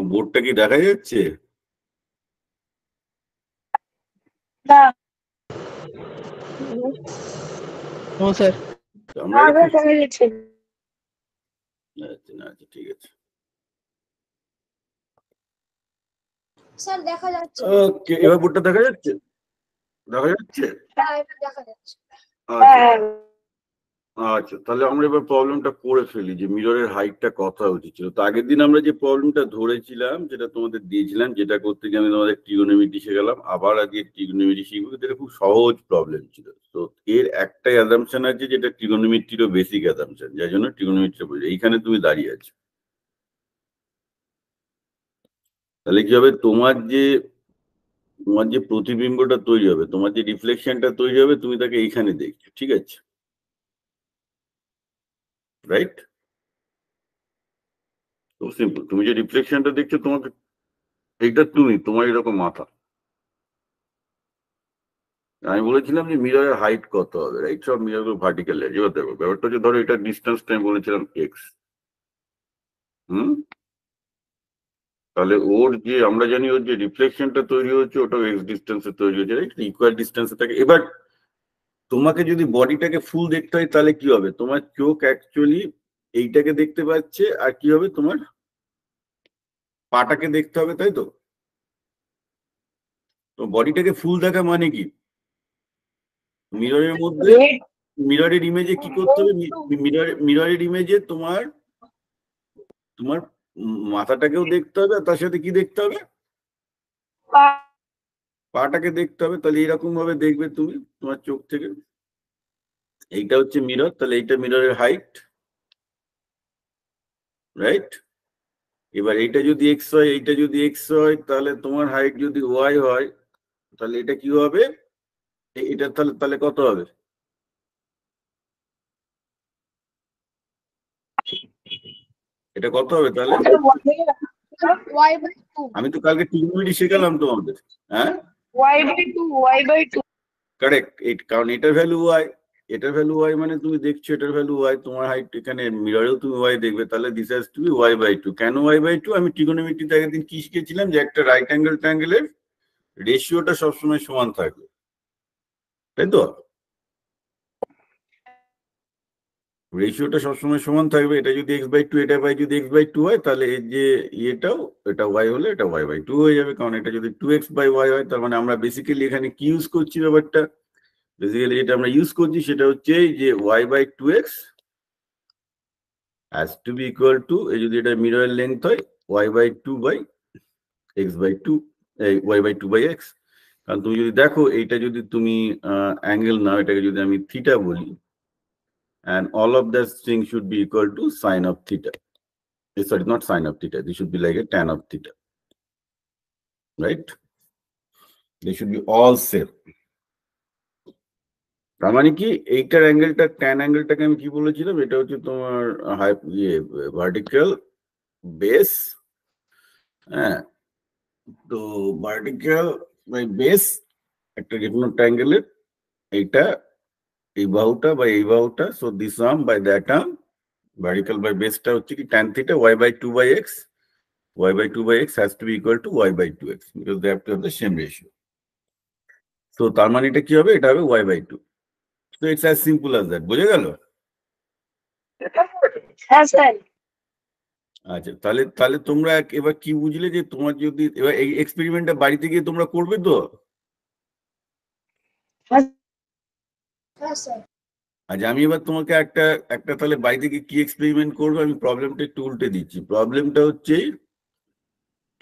আমার বোর্ডটা কি দেখা যাচ্ছে ঠিক আছে স্যার দেখা যাচ্ছে এবার দেখা যাচ্ছে দেখা যাচ্ছে হ্যাঁ, দেখা যাচ্ছে আচ্ছা। হ্যাঁ। আচ্ছা তাহলে আমরা এবার প্রবলেমটা করে ফেলি যে মিররের হাইটটা কথা উচিত ছিল তো আগের দিন আমরা যে প্রবলেমটা ধরেছিলাম যেটা তোমাদের দিয়েছিলাম যেটা করতে গিয়ে আমি তোমাদের ট্রিগোনোমেট্রি শেখালাম আবার আজকে ট্রিগোনোমেট্রি শিখবো এটা খুব সহজ প্রবলেম ছিল তো এর একটাই অ্যাজামশন আছে যেটা ট্রিগোনোমেট্রিরও বেসিক অ্যাজামশন যার জন্য ট্রিগোনোমেট্রি বলছি এইখানে তুমি দাঁড়িয়ে আছো তাহলে কি হবে তোমার যে তোমার যে প্রতিবিম্বটা তৈরি হবে তোমার যে রিফ্লেকশনটা তৈরি হবে তুমি তাকে এইখানে দেখছো ঠিক আছে রাইট খুব সিম্পল তুমি যে রিফ্লেকশনটা দেখছো তোমাকে এইটা তুমি তোমার এরকম মাথা আমি বলেছিলাম যে মিররের হাইট কত হবে রাইট সব মিরর গুলো ভার্টিক্যাল এবার দেখো ব্যাপারটা হচ্ছে ধরো এটা ডিস্টেন্স আমি বলেছিলাম এক্স হুম তাহলে ওর যে আমরা জানি ওর যে রিফ্লেকশনটা তৈরি হচ্ছে ওটা এক্স ডিস্টেন্সে তৈরি হচ্ছে রাইট ইকুয়াল ডিস্টেন্সে থাকে এবার তোমাকে যদি বডিটাকে ফুল দেখতে হয় তাহলে কি হবে তোমার চোখ অ্যাকচুয়ালি এইটাকে দেখতে পাচ্ছে আর কি হবে তোমার পাটাকে দেখতে হবে তাই তো তো বডিটাকে ফুল দেখা মানে কি মিররের মধ্যে মিররের ইমেজে কি করতে হবে মিররের ইমেজে তোমার তোমার মাথাটাকেও দেখতে হবে আর তার সাথে কি দেখতে হবে পাটাকে দেখতে হবে তাহলে এরকম ভাবে দেখবে তুমি তোমার চোখ থেকে এইটা হচ্ছে মিরর তাহলে এইটা মিররের হাইট রাইট এবার এইটা যদি এক্স হয় এইটা যদি এক্স হয় তাহলে তোমার হাইট যদি ওয়াই হয় তাহলে এটা কি হবে এটা তাহলে তাহলে কত হবে এটা কত হবে তাহলে আমি তো কালকে টিউবিডি শেখালাম তোমাদের হ্যাঁ y by 2 y by 2 correct কারণ এটার ভ্যালু y এটার ভ্যালু y মানে তুমি দেখছো এটার ভ্যালু y তোমার হাইট এখানে মিররেও তুমি y দেখবে তাহলে this has to be y by 2 কেন y by 2 আমি ট্রিগোনোমেট্রিতে আগের দিন কি শিখেছিলাম যে একটা রাইট অ্যাঙ্গেল ট্রায়াঙ্গেলের রেশিওটা সবসময় সমান থাকবে তাই তো রেশিওটা সবসময় সমান থাকবে এটা যদি এক্স বাই টু এটা বাই যদি এক্স বাই টু হয় তাহলে এর যে ইয়েটাও এটা ওয়াই হলে এটা ওয়াই বাই টু হয়ে যাবে কারণ এটা যদি টু এক্স বাই ওয়াই হয় তার মানে আমরা বেসিক্যালি এখানে কি ইউজ করছি ব্যাপারটা বেসিক্যালি যেটা আমরা ইউজ করছি সেটা হচ্ছে যে y by two x as to be equal to যদি এটা মিরর লেন্থ হয় y by two by x by two y by two by x কারণ তুমি যদি দেখো এইটা যদি তুমি অ্যাঙ্গেল নাও এটাকে যদি আমি থিটা বলি and all of that string should be equal to sine of theta. Eh, sorry, not sine of theta. This should be like a tan of theta. Right? They should be all same. Ramaniki, acre angle tuck, tan angle tuck, and kibulachi, the meter to our vertical base. to vertical by base, actor get not angle it, eta এই বাহুটা বা এই বাহুটা so this arm by that arm vertical by বেসটা হচ্ছে কি tan theta y by two by x y by two by x has to be two y by two 2x because they have to have the same ratio. So তার মানে এটা কি হবে এটা হবে y by 2. So it's as simple as that. বুঝে গেল? আচ্ছা তাহলে তাহলে তোমরা এবার কি বুঝলে যে তোমার যদি এবার এই এক্সপেরিমেন্টটা বাড়িতে গিয়ে তোমরা করবে তো? হ্যাঁ, আজ আমি এবার তোমাকে একটা একটা তাহলে বাড়ি থেকে কি এক্সপেরিমেন্ট করবো আমি প্রবলেমটা একটু উল্টে দিচ্ছি প্রবলেমটা হচ্ছে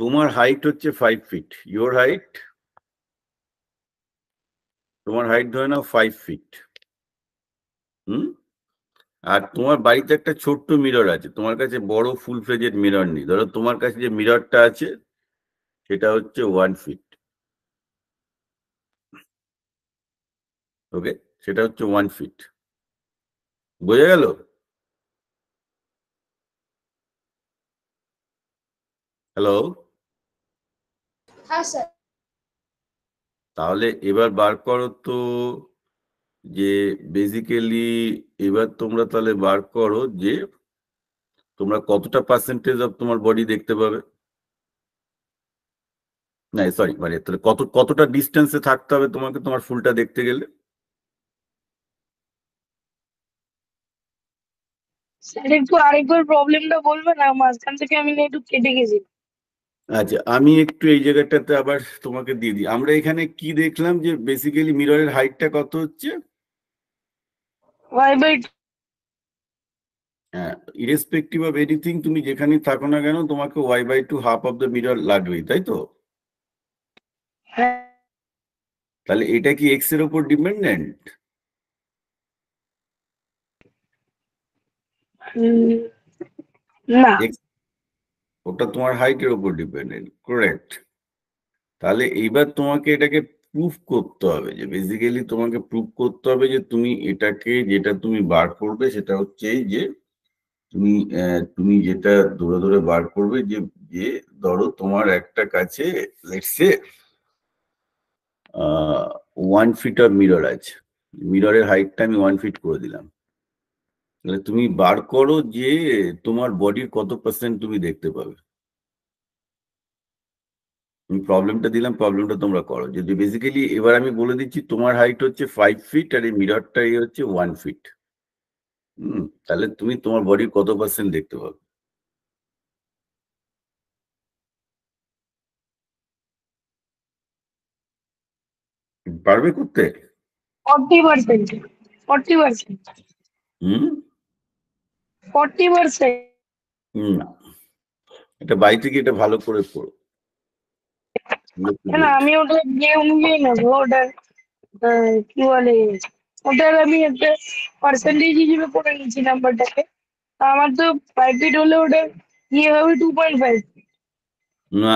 তোমার হাইট হচ্ছে ফাইভ ফিট ইয়োর হাইট তোমার হাইট ধরে নাও ফাইভ ফিট হুম আর তোমার বাড়িতে একটা ছোট্ট মিরর আছে তোমার কাছে বড় ফুল ফ্লেজের মিরর নেই ধরো তোমার কাছে যে মিররটা আছে সেটা হচ্ছে ওয়ান ফিট ওকে সেটা হচ্ছে ওয়ান ফিট বোঝা গেল হ্যালো তাহলে এবার বার করো তো যে বেসিক্যালি এবার তোমরা তাহলে বার করো যে তোমরা কতটা পার্সেন্টেজ অফ তোমার বডি দেখতে পাবে না সরি মানে তাহলে কত কতটা ডিস্টেন্সে থাকতে হবে তোমাকে তোমার ফুলটা দেখতে গেলে স্যার আরেকবার প্রবলেমটা বলবেন না মাঝখান থেকে আমি না একটু কেটে গেছি আচ্ছা আমি একটু এই জায়গাটাতে আবার তোমাকে দিয়ে দিই আমরা এখানে কি দেখলাম যে বেসিক্যালি মিররের হাইটটা কত হচ্ছে হ্যাঁ ইরেসপেক্টিভ অফ এনিথিং তুমি যেখানে থাকো না কেন তোমাকে y by two half of the mirror লাগবেই তাই তো হ্যাঁ। তাহলে এটা কি এক্স এর উপর ডিপেন্ডেন্ট না ওটা তোমার হাইটের উপর ডিপেন্ডেন্ট করেক্ট তাহলে এইবার তোমাকে এটাকে প্রুফ করতে হবে যে বেসিক্যালি তোমাকে প্রুফ করতে হবে যে তুমি এটাকে যেটা তুমি বার করবে সেটা হচ্ছে যে তুমি তুমি যেটা ধরে ধরে বার করবে যে যে ধরো তোমার একটা কাছে let's say one feet of mirror আছে মিররের হাইটটা আমি ওয়ান ফিট করে দিলাম তাহলে মানে তুমি বার করো যে তোমার বডির কত পার্সেন্ট তুমি দেখতে পাবে আমি প্রবলেমটা দিলাম প্রবলেমটা তোমরা করো যদি বেসিক্যালি এবার আমি বলে দিচ্ছি তোমার হাইট হচ্ছে ফাইভ ফিট আর এই মিররটা এই হচ্ছে ওয়ান ফিট হুম তাহলে তুমি তোমার বডির কত পার্সেন্ট দেখতে পাবে পারবে করতে forty percent forty percent hmm forty percent না এটা বাড়িতে গিয়ে এটা ভালো করে পড়ো না আমি ওটা যে অনুযায়ী নেবো ওটা কি বলে ওটার আমি একটা পার্সেন্টেজ হিসেবে করে নিয়েছি নাম্বারটাকে আমার তো ফাইভ ফিট হলে ওটা ইয়ে হবে টু পয়েন্ট ফাইভ না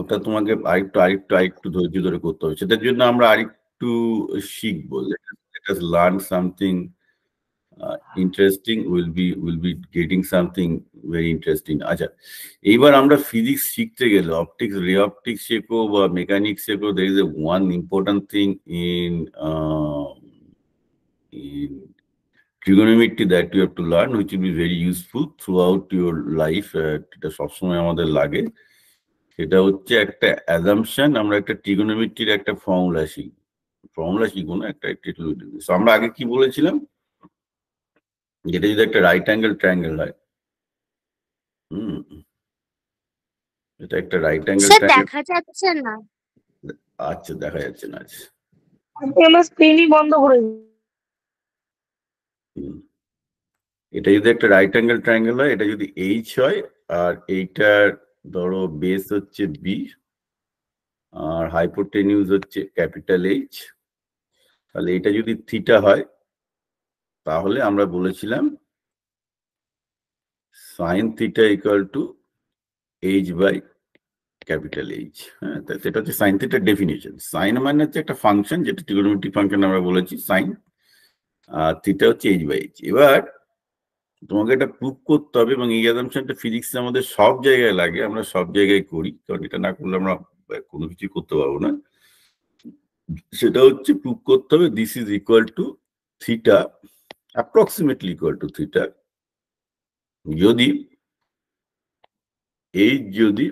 ওটা তোমাকে আরেকটু আরেকটু আরেকটু ধৈর্য ধরে করতে হবে সেটার জন্য আমরা আরেকটু শিখবো let learn something interesting will be will be getting something very interesting আচ্ছা এইবার আমরা ফিজিক্স শিখতে গেলে অপটিক্স রে অপটিক্স শেখো বা মেকানিক্স শেখো there is a one important thing in in trigonometry that you to learn learn which will be very useful throughout your life uh, এটা সবসময় আমাদের লাগে সেটা হচ্ছে একটা অ্যাজামশন আমরা একটা ট্রিগোনোমেট্রির একটা ফর্মুলা শিখব ফর্মুলা শিখবো না একটা আমরা আগে কি বলেছিলাম এটা যদি একটা রাইট অ্যাঙ্গেল ট্রাঙ্গেল হয় হুম এটা একটা রাইট অ্যাঙ্গেল স্যার দেখা যাচ্ছে না আচ্ছা দেখা যাচ্ছে না আচ্ছা এটা যদি একটা রাইট অ্যাঙ্গেল ট্রাঙ্গেল হয় এটা যদি এইচ হয় আর এইটার ধরো বেস হচ্ছে বি আর হাইপোটেনিউজ হচ্ছে ক্যাপিটাল এইচ তাহলে এটা যদি থিটা হয় তাহলে আমরা বলেছিলাম sine theta equal to h by capital H হ্যাঁ সেটা হচ্ছে সাইন থিটার ডেফিনেশন সাইন মানে হচ্ছে একটা ফাংশন যেটা ট্রিগোনোমেট্রিক ফাংশন আমরা বলেছি সাইন আর থিটা হচ্ছে এইচ বাই এইচ এবার তোমাকে এটা প্রুভ করতে হবে এবং এই অ্যাজামশনটা ফিজিক্স আমাদের সব জায়গায় লাগে আমরা সব জায়গায় করি কারণ এটা না করলে আমরা কোনো কিছুই করতে পারবো না সেটা হচ্ছে প্রুভ করতে হবে this is equal to theta approximately equal to theta যদি এই যদি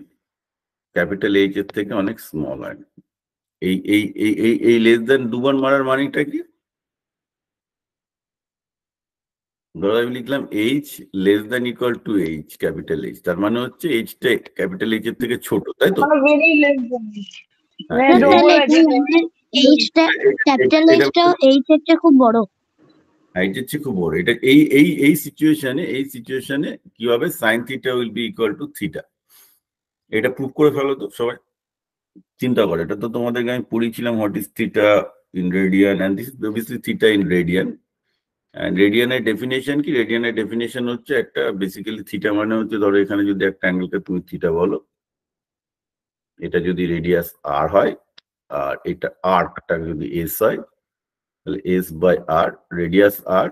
ক্যাপিটাল এইচ এর থেকে অনেক স্মল হয় এই এই এই এই লেস দেন দুবার মারার মানিটা কি ধরো আমি লিখলাম h less than equal to h capital H তার মানে হচ্ছে এইচটা ক্যাপিটাল এইচ এর থেকে ছোট তাই তো এইচটা ক্যাপিটাল এইচটা এইচ এর খুব বড় এটা হচ্ছে খুব বড় এটা এই এই এই সিচুয়েশনে এই সিচুয়েশনে কিভাবে sine theta will be equal to theta এটা প্রুভ করে ফেলো তো সবাই চিন্তা করো এটা তো তোমাদের আমি পড়িয়েছিলাম what is theta in radian and this obviously theta in radian and রেডিয়ানের ডেফিনেশন কি রেডিয়ানের ডেফিনেশন হচ্ছে একটা বেসিক্যালি থিটা মানে হচ্ছে ধরো এখানে যদি একটা অ্যাঙ্গেলকে তুমি থিটা বলো এটা যদি রেডিয়াস আর হয় আর এটা আর্কটা যদি এস হয় s by r radius r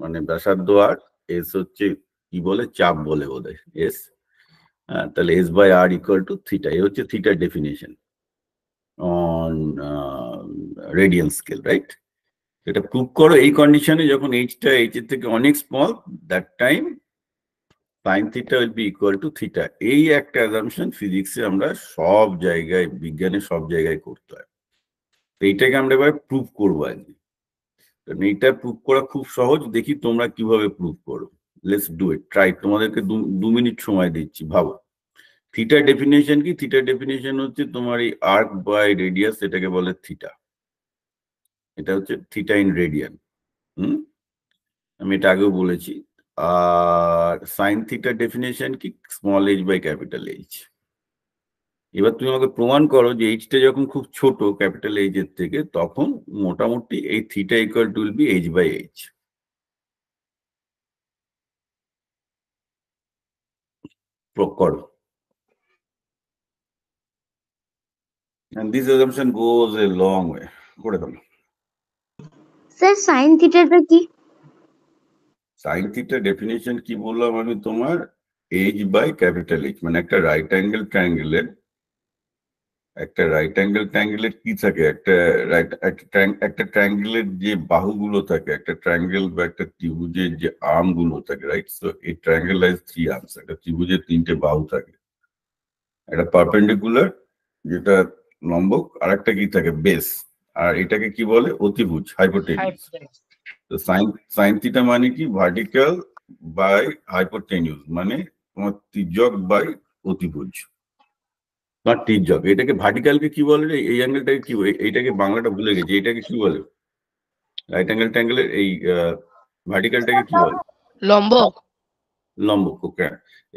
মানে ব্যাসার্ধ আর এস হচ্ছে কি বলে চাপ বলে বোধহয় এস হ্যাঁ, তাহলে s by r equal to theta এ হচ্ছে থিটার definition on radial scale right এটা প্রুভ করো এই কন্ডিশনে যখন এইচটা এইচ এর থেকে অনেক small that time sine theta will be equal to theta এই একটা অ্যাজামশন ফিজিক্সে আমরা সব জায়গায় বিজ্ঞানে সব জায়গায় করতে হয় এইটাকে আমরা এবার প্রুভ করবো আজকে এটা প্রুভ করা খুব সহজ দেখি তোমরা কিভাবে প্রুভ করো লেটস ডু ইট ট্রাই তোমাদেরকে দু মিনিট সময় দিচ্ছি ভাবো থিটা ডেফিনেশন কি থিটা ডেফিনেশন হচ্ছে তোমার এই আর্ক বাই রেডিয়াস এটাকে বলে থিটা এটা হচ্ছে থিটা ইন রেডিয়ান হুম আমি এটা আগেও বলেছি আর সাইন থিটা ডেফিনেশন কি small h by capital H এবার তুমি আমাকে প্রমাণ করো যে এইচটা যখন খুব ছোট ক্যাপিটাল এইচ এর থেকে তখন মোটামুটি এই theta equal to will be H by h করো goes a long করে ডেফিনিশন কি বললাম আমি তোমার বাই ক্যাপিটাল এইচ মানে একটা রাইট অ্যাঙ্গেল ট্রাঙ্গেলের একটা রাইট অ্যাঙ্গেল ট্রায়াঙ্গেলের কি থাকে একটা রাইট একটা এর যে বাহুগুলো থাকে একটা ট্রাঙ্গেল বা একটা ত্রিভুজের যে আর্ম গুলো থাকে রাইট সো এই ট্রাঙ্গেল হ্যাজ থ্রি আর্মস একটা ত্রিভুজের তিনটে বাহু থাকে একটা পারপেন্ডিকুলার যেটা লম্বক আর একটা কি থাকে বেস আর এটাকে কি বলে অতিভুজ হাইপোটেনিউস তো সাইন সাইন থিটা মানে কি ভার্টিক্যাল বাই হাইপোটেনিউস মানে তোমার তির্যক বাই অতিভুজ না টিপ জব এটাকে ভার্টিক্যালকে কি বলে রে এই অ্যাঙ্গেলটাকে কি এইটাকে বাংলাটা ভুলে গেছি এটাকে কি বলে রাইট অ্যাঙ্গেল ট্যাঙ্গেলের এই ভার্টিক্যালটাকে কি বলে লম্ব লম্ব ওকে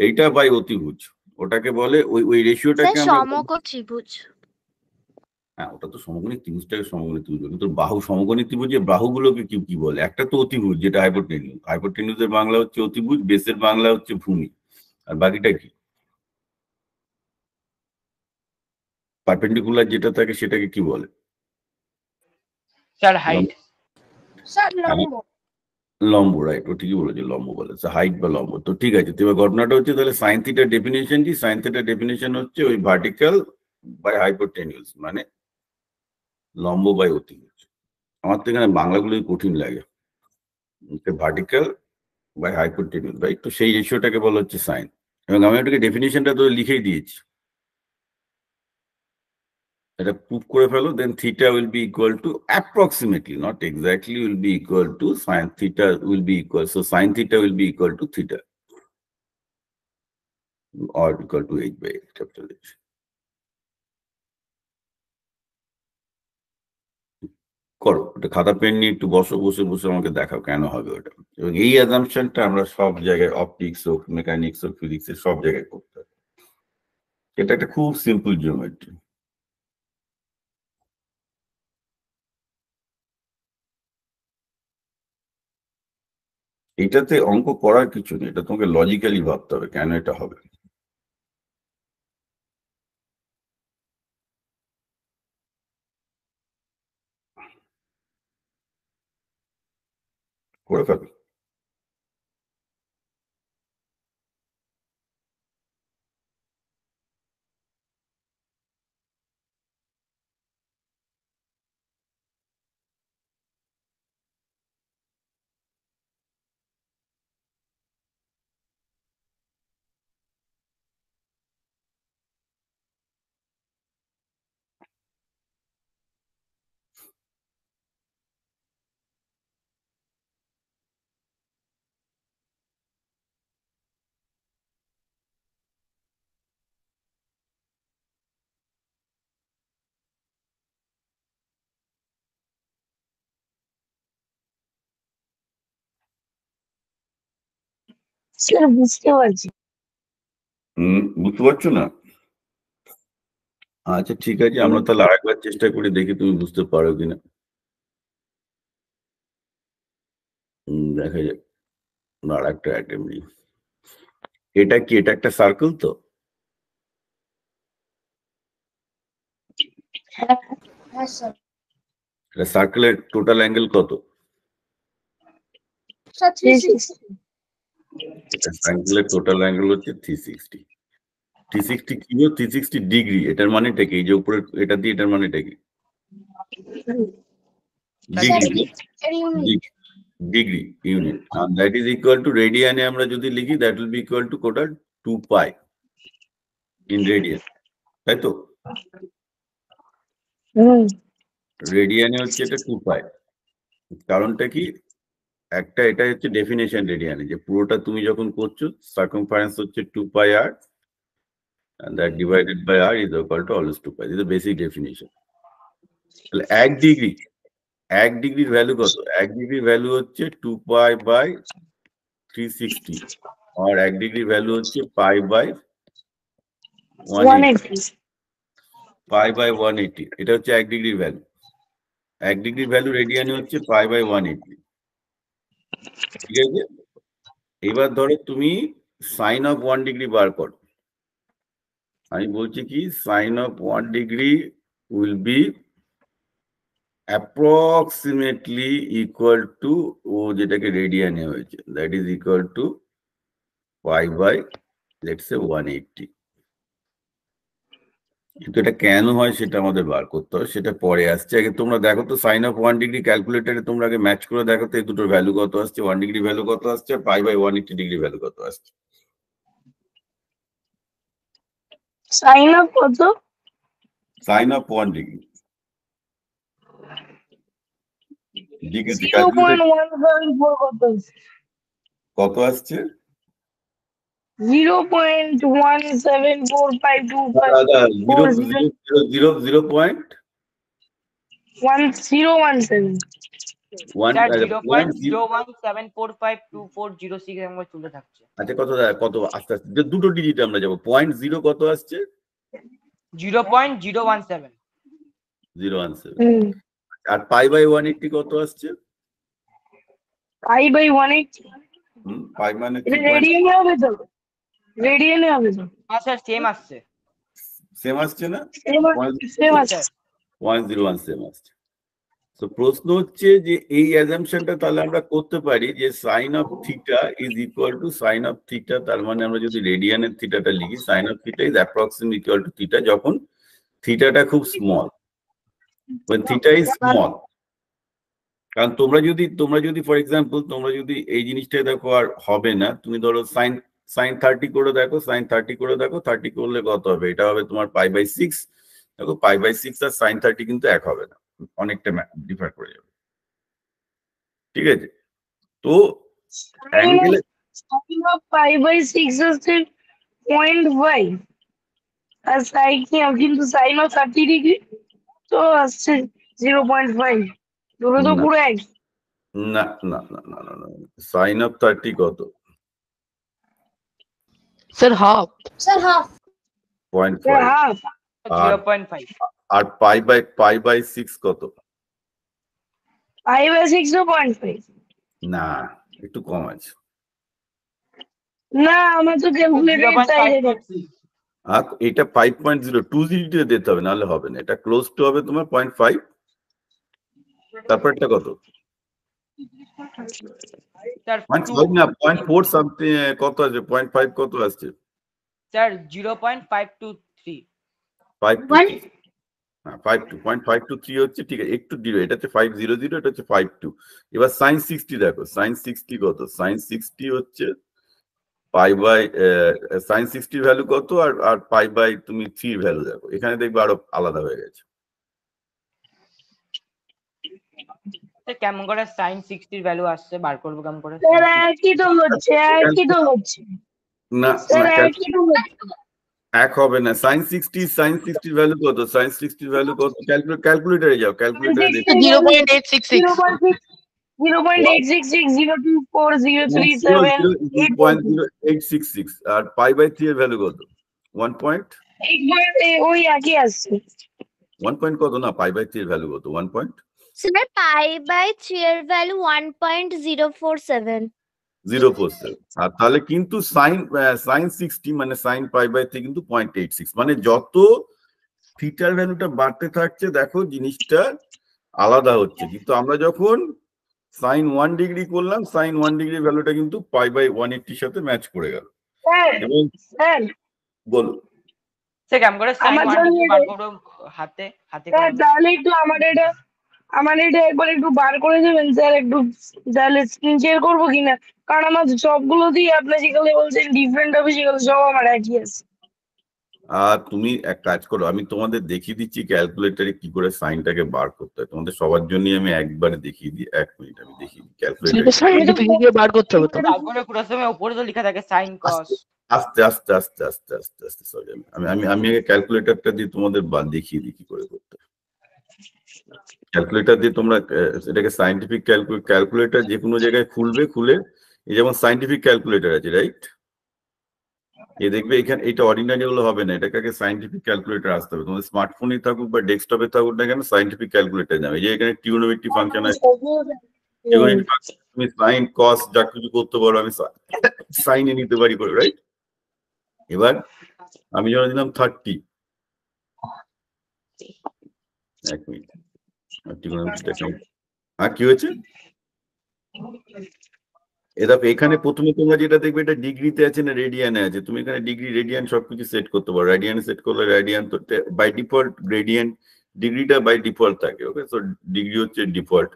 এইটা বাই অতিভুজ ওটাকে বলে ওই ওই রেশিওটাকে আমরা ত্রিভুজ হ্যাঁ ওটা তো সমকোণী ত্রিভুজটাকে সমকোণী ত্রিভুজ বলে তো বাহু সমকোণী যে বাহুগুলোকে কি কি বলে একটা তো অতিভুজ যেটা হাইপোটেনিউজ হাইপোটেনিউজের বাংলা হচ্ছে অতিভুজ বেসের বাংলা হচ্ছে ভূমি আর বাকিটা কি পারপেন্ডিকুলার যেটা থাকে সেটাকে কি বলে স্যার হাইট লম্ব রাইট ও ঠিকই বলেছে লম্ব বলে হাইট বা লম্ব তো ঠিক আছে তো ঘটনাটা হচ্ছে তাহলে ডেফিনেশন কি ডেফিনেশন হচ্ছে ওই ভার্টিক্যাল বাই হাইপোটেনিউস মানে লম্ব বাই অতি আমার তো এখানে বাংলাগুলোই কঠিন লাগে ভার্টিক্যাল বাই হাইপোটেনিউস রাইট তো সেই রেশিওটাকে বলা হচ্ছে সাইন এবং আমি ওটাকে ডেফিনেশনটা তো লিখেই দিয়েছি এটা প্রুভ করে ফেলো then theta will be equal to approximately not exactly will be equal to sine theta will be equal so sine theta will be equal to theta or equal to h by capital H. করো ওটা খাতা pen নিয়ে একটু বসে বসে বসে আমাকে দেখাও কেন হবে ওটা এবং এই অ্যাজামশনটা আমরা সব জায়গায় অপটিক্স হোক মেকানিক্স হোক ফিজিক্স সব জায়গায় করতে হবে এটা একটা খুব সিম্পল জিওমেট্রি এটাতে অঙ্ক করার কিছু নেই এটা তোমাকে লজিক্যালি ভাবতে হবে কেন এটা হবে করে ফেলো পারছি বুঝতে পারছি বুঝতে পারছো না আচ্ছা ঠিক আছে আমরা তাহলে আরেকবার চেষ্টা করি দেখি তুমি বুঝতে পারো কিনা দেখা যাক আর একটা আইটেম নেই এটা কি এটা একটা সার্কেল তো সার্কেলের টোটাল অ্যাঙ্গেল কত ট্রায়াঙ্গেলের টোটাল অ্যাঙ্গেল হচ্ছে থ্রি সিক্সটি থ্রি সিক্সটি কি থ্রি সিক্সটি ডিগ্রি এটার মানেটা কি এই যে উপরে এটা দিয়ে এটার মানেটা কি degree degree unit that is equal to রেডিয়ানে আমরা যদি লিখি that will be equal to কোটা টু পাই ইন রেডিয়ান তাই তো রেডিয়ানে হচ্ছে এটা টু পাই কারণটা কি একটা এটা হচ্ছে ডেফিনেশন রেডিয়ানে যে পুরোটা তুমি যখন করছো সার্কমফারেন্স হচ্ছে two pi r that divided by r is equal to always two pi এটা বেসিক ডেফিনেশন তাহলে এক ডিগ্রি এক ডিগ্রির ভ্যালু কত এক ডিগ্রির ভ্যালু হচ্ছে two pi by three sixty আর এক ডিগ্রির ভ্যালু হচ্ছে pi by one pi by one eighty এটা হচ্ছে এক ডিগ্রির ভ্যালু এক ডিগ্রির ভ্যালু রেডিয়ানে হচ্ছে পাই বাই ওয়ান এইটি ঠিক আছে এবার ধরো তুমি সাইন অফ ওয়ান ডিগ্রি বার করো আমি বলছি কি sine of one degree will be approximately equal to ও যেটাকে রেডিয়ানে হয়েছে that is equal to five by let's say one eighty কিন্তু এটা কেন হয় সেটা আমাদের বার করতে হবে সেটা পরে আসছে আগে তোমরা দেখো তো সাইন অফ ওয়ান ডিগ্রি ক্যালকুলেটারে তোমরা আগে ম্যাচ করে দেখো তো এই দুটোর ভ্যালু কত আসছে ওয়ান ডিগ্রি ভ্যালু কত আসছে pi by one eighty degree value কত আসছে সাইন অফ কত সাইন অফ ওয়ান ডিগ্রি কত আসছে zero point one seven four five two five uh, four zero, zero, zero, zero, zero point one zero one seven. One, zero point zero one seven four five two four zero six আমরা চলে থাকছে আচ্ছা কত কত আস্তে আস্তে দুটো digit আমরা যাব পয়েন্ট জিরো কত আসছে zero point zero one seven zero one seven আর পাই বাই ওয়ান এইটটি কত আসছে pi by one eighty pi মানে রেডিয়ান হবে তো রেডিয়ানে হবে তো স্যার সেম আসছে সেম আসছে না সেম আসছে 101 সেম আসছে তো প্রশ্ন হচ্ছে যে এই অ্যাজামশনটা তাহলে আমরা করতে পারি যে sine of theta is equal to sine of theta তার মানে আমরা যদি রেডিয়ানের থিটাটা লিখি sine of theta is approximate equal to theta যখন থিটাটা খুব স্মল থিটা ইজ স্মল কারণ তোমরা যদি তোমরা যদি ফর এক্সাম্পল তোমরা যদি এই জিনিসটা দেখো আর হবে না তুমি ধরো সাইন সাইন থার্টি করে দেখো সাইন থার্টি করে দেখো থার্টি করলে কত হবে এটা হবে তোমার পাই বাই সিক্স দেখো পাই বাই সিক্স আর সাইন থার্টি কিন্তু এক হবে না অনেকটা ডিফার করে যাবে ঠিক আছে তো বাই সিক্স পয়েন্ট ফাইভ কিন্তু সাইন অফ থার্টি ডিগ্রি তো আসছে জিরো পয়েন্ট ফাইভ তো পুরো এক না না না না না সাইন অফ থার্টি কত sir half sir half point sir half 0.5 আর পাই বাই পাই বাই 6 কত পাই বাই 6.5 না একটু কম আছে না আমার তো ক্যালকুলেটর চাই এটা 5.0 2 দিতে হবে নাহলে হবে না এটা ক্লোজ টু হবে তোমার 0.5 তারপর এটা কত ফোর eh, কত আছে পয়েন্ট ফাইভ কত আসছে zero point five two three five five two point five two three হচ্ছে ঠিক আছে একটু এটা হচ্ছে ফাইভ জিরো জিরো এটা হচ্ছে ফাইভ টু এবার সাইন সিক্সটি দেখো সাইন সিক্সটি কত সাইন সিক্সটি হচ্ছে বাই সাইন ভ্যালু কত আর বাই তুমি ভ্যালু দেখো এখানে দেখবে আরো আলাদা হয়ে গেছে কেমন করে সাইন সিক্সটির ভ্যালু আসছে বার করবো কেমন করে তো হচ্ছে তো হচ্ছে না তো হচ্ছে এক হবে না সাইন সিক্সটি সাইন এর ভ্যালু কত সাইন এর ভ্যালু কত ক্যালকুলেটরে যাও ক্যালকুলেটরে দেখো zero point six zero point six zero two four zero three point zero eight six six আর পাই বাই থ্রি এর ভ্যালু কত ওয়ান পয়েন্ট ওই আসছে ওয়ান পয়েন্ট কত না পাই বাই থ্রি এর ভ্যালু কত one point So pi by 3 এর ভ্যালু 1.047 047 আর তাহলে কিন্তু sin sin 60 মানে sin pi by 3 কিন্তু 0.86 মানে যত থিটার ভ্যালুটা বাড়তে থাকছে দেখো জিনিসটা আলাদা হচ্ছে কিন্তু আমরা যখন sin 1 ডিগ্রি করলাম sin 1 ডিগ্রি ভ্যালুটা কিন্তু পাই বাই 180 এর সাথে ম্যাচ করে গেল স্যার বলো স্যার কাম sin 1 হাতে হাতে হ্যাঁ, তাহলে একটু আমাদের এটা আমার এটা একবার একটু বার করে দেবেন স্যার একটু তাহলে স্ক্রিন শেয়ার করবো কিনা কারণ আমার সবগুলো দিয়ে আপনি যেগুলো বলছেন ডিফারেন্ট হবে সেগুলো সব আমার একই আছে আর তুমি এক কাজ করো আমি তোমাদের দেখিয়ে দিচ্ছি ক্যালকুলেটারে কি করে সাইনটাকে বার করতে হয় তোমাদের সবার জন্যই আমি একবারে দেখিয়ে দিই এক মিনিট আমি দেখি ক্যালকুলেটারে বার করতে হবে তো উপরে তো লেখা থাকে সাইন কস আস্তে আস্তে আস্তে আস্তে আস্তে আস্তে সরি আমি আমি আমি আগে ক্যালকুলেটরটা দিয়ে তোমাদের দেখিয়ে দিই কি করে করতে হয় ক্যালকুলেটর দিয়ে তোমরা এটাকে সাইন্টিফিক ক্যালকুলেটর যে কোনো জায়গায় খুলবে খুলে এই যেমন সাইন্টিফিক ক্যালকুলেটর আছে রাইট এ দেখবে এখানে এটা অর্ডিনারি হলে হবে না এটাকে সাইন্টিফিক ক্যালকুলেটর আসতে হবে তোমাদের স্মার্টফোনে থাকুক বা ডেস্কটপে থাকুক না কেন সাইন্টিফিক ক্যালকুলেটর যাবে যে এখানে টিউনোমেট্রি ফাংশন আছে তুমি সাইন কস যা কিছু করতে পারো আমি সাইনে নিতে পারি করে রাইট এবার আমি যখন দিলাম থার্টি এক মিনিট আচ্ছা। এখানে প্রথমে যেটা দেখবে ডিগ্রিতে আছে না রেডিয়ানে আছে তুমি এখানে ডিগ্রি রেডিয়ান সবকিছু সেট করতে পারো রেডিয়ান সেট বাই ডিফল্ট থাকে ওকে ডিগ্রি হচ্ছে ডিফল্ট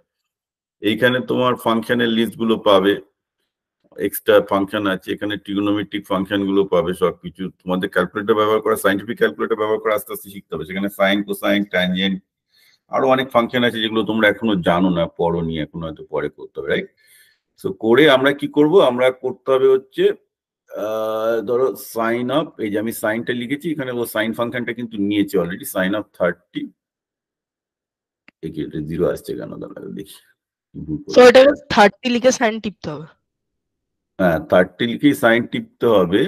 এইখানে তোমার ফাংশনের লিস্ট গুলো পাবে এক্সট্রা ফাংশন আছে এখানে ট্রিগোনোমেট্রিক ফাংশন গুলো পাবে সবকিছু তোমাদের ক্যালকুলেটর ব্যবহার করা সাইন্টিফিক ক্যালকুলেটর ব্যবহার করা আস্তে আস্তে শিখতে হবে সেখানে সাইন কোসাইন ট্যানজেন্ট আরো অনেক ফাংশন আছে যেগুলো তোমরা এখনো জানো না পড়ো নি এখন হয়তো পরে করতে হবে রাইট সো করে আমরা কি করব আমরা করতে হবে হচ্ছে ধরো সাইন আপ এই যে আমি সাইনটা লিখেছি এখানে ও সাইন ফাংশনটা কিন্তু নিয়েছি already sine of thirty zero আসছে কেন দাঁড়াবে দেখি হবে হ্যাঁ থার্টি লিখেই হবে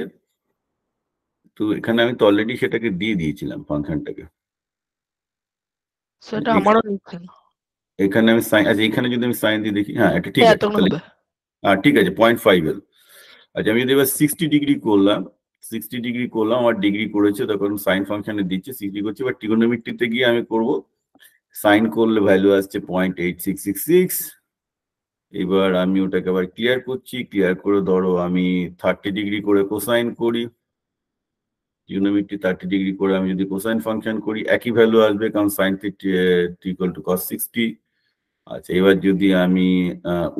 তো এখানে আমি তো অলরেডি সেটাকে দিয়ে দিয়েছিলাম ফাংশনটাকে সেটা আমারও লিখছে এখানে আমি সাইন আচ্ছা এখানে যদি আমি সাইন দিই দেখি হ্যাঁ এটা হ্যাঁ, ঠিক আছে হ্যাঁ ঠিক আছে পয়েন্ট ফাইভ এল আচ্ছা আমি যদি এবার সিক্সটি ডিগ্রি করলাম সিক্সটি ডিগ্রি করলাম আমার ডিগ্রি করেছে তখন সাইন ফাংশনে দিচ্ছে সিক্সটি করছে এবার টিকোনোমিট্রিতে গিয়ে আমি করব সাইন করলে ভ্যালু আসছে point eight six six six এবার আমি ওটাকে আবার ক্লিয়ার করছি ক্লিয়ার করে ধরো আমি থার্টি ডিগ্রি করে কোসাইন করি টিউনোমিট্রি থার্টি ডিগ্রি করে আমি যদি কোসাইন ফাংশন করি একই ভ্যালু আসবে কারণ sine equal to cos sixty আচ্ছা এবার যদি আমি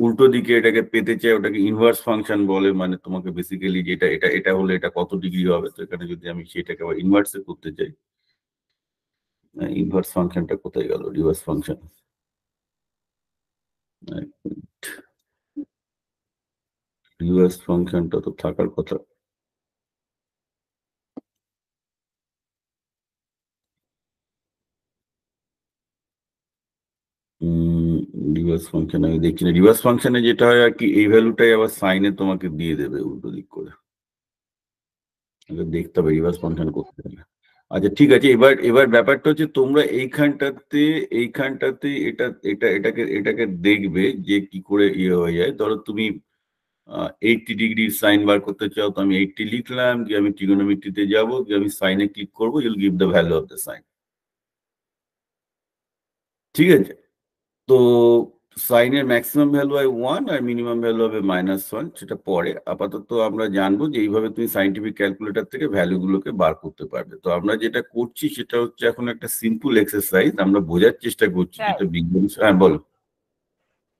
উল্টো দিকে এটাকে পেতে চাই ওটাকে ইনভার্স ফাংশন বলে মানে তোমাকে বেসিক্যালি যেটা এটা এটা হলে এটা কত ডিগ্রি হবে তো এখানে যদি আমি সেটাকে আবার ইনভার্সে করতে চাই ইনভার্স ফাংশনটা কোথায় গেল রিভার্স ফাংশন রিভার্স ফাংশনটা তো থাকার কথা রিভার্স ফাংশন আমি দেখছি না রিভার্স ফাংশনে যেটা হয় আর কি এই ভ্যালুটাই আবার সাইনে তোমাকে দিয়ে দেবে উল্টো দিক করে দেখতে হবে রিভার্স ফাংশন করতে হবে আচ্ছা ঠিক আছে এবার এবার ব্যাপারটা হচ্ছে তোমরা এইখানটাতে এইখানটাতে এটা এটা এটাকে এটাকে দেখবে যে কি করে ইয়ে হয়ে যায় ধরো তুমি এইটটি ডিগ্রি সাইন বার করতে চাও তো আমি এইটটি লিখলাম যে আমি ট্রিগোনোমিট্রিতে যাব যে আমি সাইনে ক্লিক করবো you'll give the value of the sine ঠিক আছে তো সাইনের ম্যাক্সিমাম ভ্যালু হয় ওয়ান আর মিনিমাম ভ্যালু হবে মাইনাস ওয়ান সেটা পরে আপাতত আমরা জানবো যে এইভাবে তুমি সাইন্টিফিক ক্যালকুলেটার থেকে ভ্যালুগুলোকে বার করতে পারবে তো আমরা যেটা করছি সেটা হচ্ছে এখন একটা সিম্পল এক্সারসাইজ আমরা বোঝার চেষ্টা করছি যেটা বিজ্ঞান হ্যাঁ বলো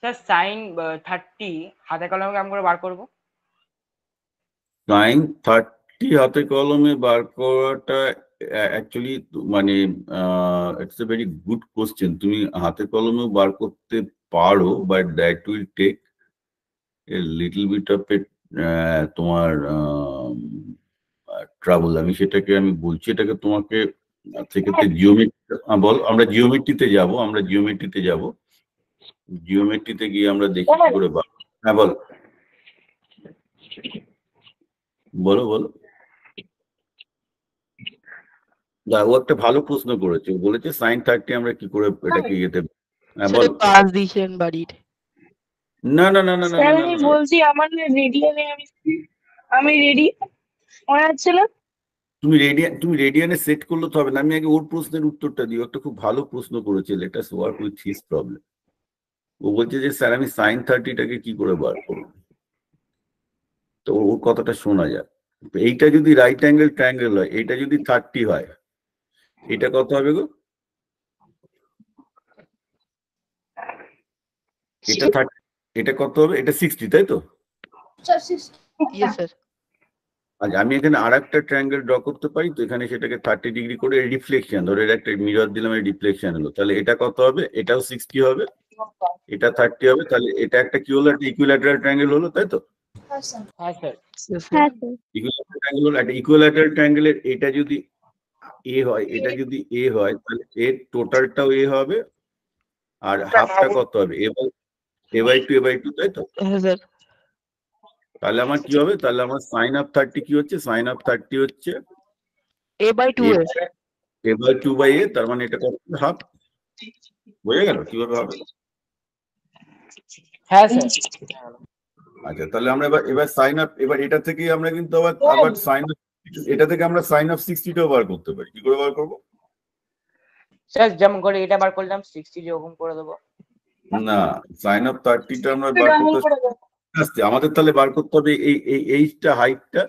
স্যার সাইন থার্টি হাতে কলমে কেমন করে বার করবো সাইন থার্টি হাতে কলমে বার করাটা অ্যাকচুয়ালি মানে it's a very good question তুমি হাতে কলমেও বার করতে পারো but that will take a little bit of a তোমার ট্রাভেল আমি সেটাকে আমি বলছি এটাকে তোমাকে সেক্ষেত্রে জিওমেট্রি হ্যাঁ। বল আমরা জিওমেট্রিতে যাব আমরা জিওমেট্রিতে যাব জিওমেট্রিতে গিয়ে আমরা দেখি হ্যাঁ। করে হ্যাঁ বল বলো বলো না ও একটা ভালো প্রশ্ন করেছে বলেছে সাইন থার্টি আমরা কি করে এটাকে ইয়েতে পাঁচ দিয়েছেন বাড়ির না না না না না আমি বলছি আমার না আমি আমি রেডি মনে হচ্ছে না তুমি রেডিয়ান তুমি রেডিয়ানে সেট করলে তো হবে না আমি আগে ওর প্রশ্নের উত্তরটা দিও একটা খুব ভালো প্রশ্ন করেছে let us work with his problem ও বলছে যে স্যার আমি সাইন থার্টিটাকে কি করে বার করব তো ওর কথাটা শোনা যায় এইটা যদি রাইট অ্যাঙ্গেল ট্রায়াঙ্গেল হয় এটা যদি থার্টি হয় এটা কত হবে গো এটা এটা কত হবে এটা সিক্সটি তাই তো আচ্ছা আমি এখানে আর একটা ট্রায়াঙ্গেল ড্র করতে পারি তো এখানে সেটাকে থার্টি ডিগ্রি করে রিফ্লেকশন ধরো একটা মিরর দিলাম রিফ্লেকশন হলো তাহলে এটা কত হবে এটাও সিক্সটি হবে এটা থার্টি হবে তাহলে এটা একটা কি হলো একটা ইকুইল্যাটারাল ট্রায়াঙ্গেল হলো তাই তো ইকুইল্যাটারাল ট্রায়াঙ্গেল হলো একটা এটা যদি এ হয় এটা যদি এ হয় তাহলে এর টোটালটাও এ হবে আর হাফটা কত হবে a by a by two a by two তাই তো হ্যাঁ, তাহলে আমার কি হবে তাহলে আমার সাইন আপ থার্টি কি হচ্ছে সাইন আপ থার্টি হচ্ছে a by two a by two by a তার মানে এটা কত হাফ বুঝে গেল কিভাবে হবে হ্যাঁ স্যার আচ্ছা তাহলে আমরা এবার এবার সাইন আপ এবার এটা থেকে আমরা কিন্তু আবার আবার সাইন হ্যাঁ। আপ এটা থেকে আমরা সাইন অফ টাও বার করতে পারি কি করে বার করবো স্যার যেমন করে এটা বার করলাম সিক্সটি যেরকম করে দেবো না সাইন অফ টা আমরা বার করতে আমাদের তাহলে বার করতে হবে এই এই এইটটা হাইটটা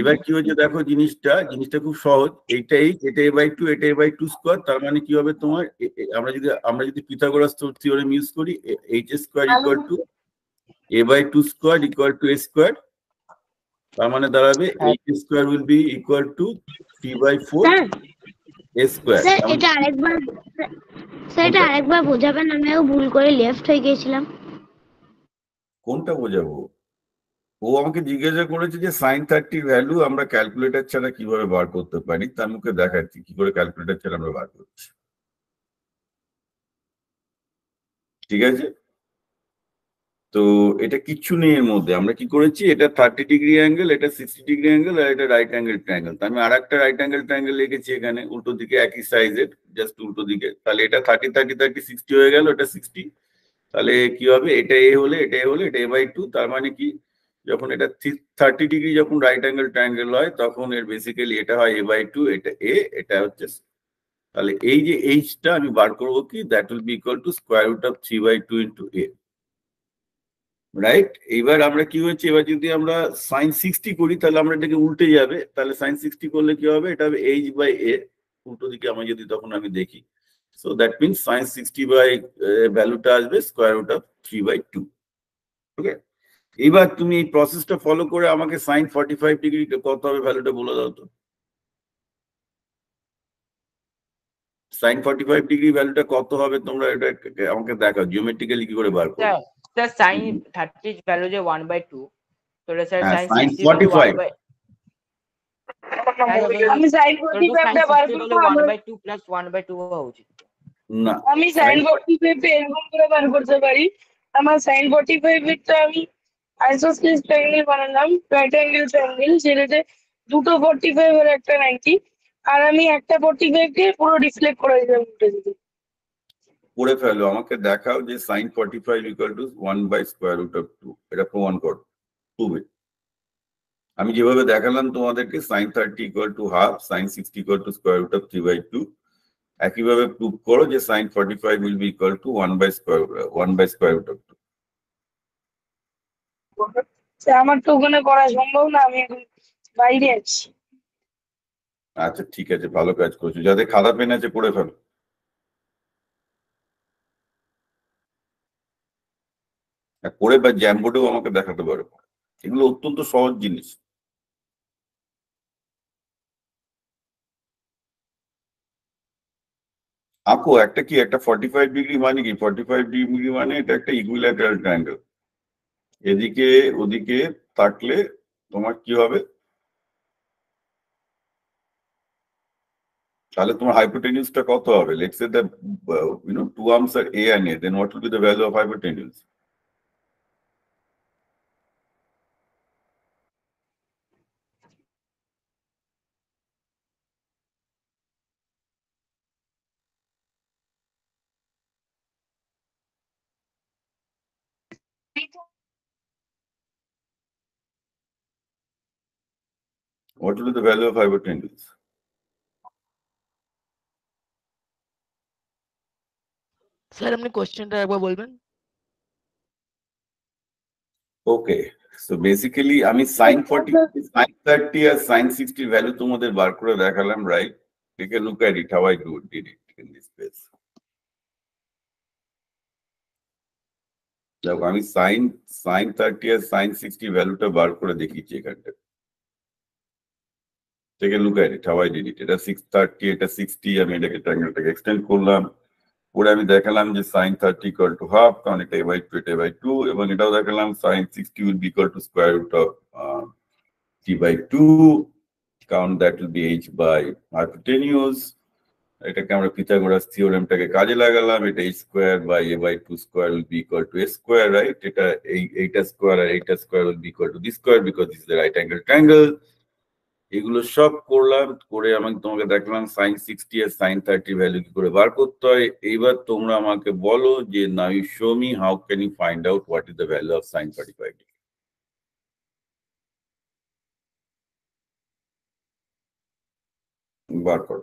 এবার কি হয়েছে দেখো জিনিসটা জিনিসটা খুব সহজ এইটা এইট এটা এ বাই টু এটা এ বাই টু স্কোয়ার তার মানে কি হবে তোমার আমরা যদি আমরা যদি পিথাগোরাস থিওরেম ইউজ করি h square equal to a by two square equal to a square তার মানে দাঁড়াবে eight square will be equal to three by four a square এটা আরেকবার স্যার এটা আরেকবার বোঝাবেন আমিও ভুল করে লেফট হয়ে গিয়েছিলাম কোনটা বোঝাবো ও আমাকে জিজ্ঞাসা করেছে যে সাইন থার্টি ভ্যালু আমরা ক্যালকুলেটর ছাড়া কিভাবে বার করতে পারি তার মুখে দেখাচ্ছি কি করে ক্যালকুলেটর ছাড়া আমরা বার করছি ঠিক আছে তো এটা কিচ্ছু নেই এর মধ্যে আমরা কি করেছি এটা থার্টি ডিগ্রি অ্যাঙ্গেল এটা সিক্সটি ডিগ্রি অ্যাঙ্গেল আর এটা রাইট অ্যাঙ্গেল ট্রাঙ্গেল তো আমি আর একটা রাইট অ্যাঙ্গেল ট্রাঙ্গেল লিখেছি এখানে উল্টো দিকে একই সাইজের জাস্ট উল্টো দিকে তাহলে এটা থার্টি থার্টি থার্টি সিক্সটি হয়ে গেল এটা সিক্সটি তাহলে কি হবে এটা এ হলে এটা এ হলে এটা এ বাই টু তার মানে কি যখন এটা থার্টি ডিগ্রি যখন রাইট অ্যাঙ্গেল ট্রাঙ্গেল হয় তখন এর বেসিক্যালি এটা হয় এ বাই টু এটা এ এটা হচ্ছে তাহলে এই যে এইচটা আমি বার করবো কি that will be equal to square root of three by two into a right এবার আমরা কি হচ্ছে এবার যদি আমরা সাইন সিক্সটি করি তাহলে আমরা এটাকে উল্টে যাবে তাহলে সাইন সিক্সটি করলে কি হবে এটা হবে এইচ বাই এ উল্টো দিকে আমি যদি তখন আমি দেখি so that means sine sixty by ভ্যালুটা আসবে square root of three by two okay এইবার তুমি এই প্রসেসটা ফলো করে আমাকে সাইন ফর্টি ফাইভ ডিগ্রি কত হবে ভ্যালুটা বলে দাও তো সাইন ফাইভ ডিগ্রি ভ্যালুটা কত হবে তোমরা এটা আমাকে দেখাও জিওমেট্রিক্যালি কি করে বার করবে স্যার সাইন থার্টি ভ্যালু যে ওয়ান বাই টু তাহলে স্যার সাইন 45 আমি সাইন 45 টা বার করব 1 by two plus one by two হওয়া উচিত না আমি সাইন 45 এরকম করে বার করতে পারি আমার সাইন ফর্টি 45 এরটা আমি আইসোসিস ট্রায়াঙ্গেল বানালাম রাইট অ্যাঙ্গেল ট্রায়াঙ্গেল সেটাতে দুটো ফাইভ আর একটা 90 আর আমি একটা পট্টি দেখে পুরো ডিসপ্লে করে দিলাম ভোল্টেজ ফেলো আমাকে দেখাও যে sin 45 equal to 1 by square root of 2 এটা প্রমাণ করো তুমি আমি যেভাবে দেখালাম তোমাদেরকে sine 30 equal to half sine 60 equal to square root of 3 by 2 একইভাবে প্রুভ করো যে sine 45 will be equal to 1 by square 1 by square root of 2 আমার তো ওখানে করা সম্ভব না আমি এখন বাইরে আছি আচ্ছা ঠিক আছে ভালো কাজ করছো যাদের খারাপ পেন আছে পড়ে ফেলো পড়ে বা বোর্ডেও আমাকে দেখাতে পারো এগুলো অত্যন্ত সহজ জিনিস আঁকো একটা কি একটা ফর্টি ফাইভ ডিগ্রি মানে কি ফর্টি ফাইভ ডিগ্রি মানে এটা একটা ইকুইলেটার ট্রায়াঙ্গেল এদিকে ওদিকে থাকলে তোমার কি হবে তাহলে তোমার হাইপোটেনিউসটা কত হবে let's say that you know two arms are a and a then what will be the value of hypotenuse What will be the value of hypotenuse? Sir আপনি কোশ্চেনটা একবার বলবেন ওকে সো বেসিক্যালি আমি সাইন 40 সাইন 30 আর sine 60 value তোমাদের বার করে দেখালাম right take a look at it how I do did it in this space দেখো আমি সাইন সাইন 30 আর সাইন 60 ভ্যালুটা বার করে দেখিয়েছি এখানটা take a look at it how I did it এটা 630 এটা 60 আমি এটাকে ট্রায়াঙ্গেলটাকে এক্সটেন্ড করলাম ওটা আমি দেখালাম যে sine thirty equal to half কারণ এটা এ বাই টু এটা এ বাই টু এবং এটাও দেখালাম sine sixty will be equal to square root of three by two কারণ that will be H by hypotenuse এটাকে আমরা পিথাগোরাস থিওরেমটাকে কাজে লাগালাম এটা এই স্কোয়ার বা a by two square will be equal to a square right এটা এই এইটা স্কোয়ার আর এইটা square will be equal to the square because this the right angle triangle এগুলো সব করলাম করে আমাকে তোমাকে দেখলাম সাইন সিক্সটি আর সাইন থার্টি ভ্যালু কি করে বার করতে হয় এইবার তোমরা আমাকে বলো যে না you show me how can you find out what is the value of sine thirty five degree বার করো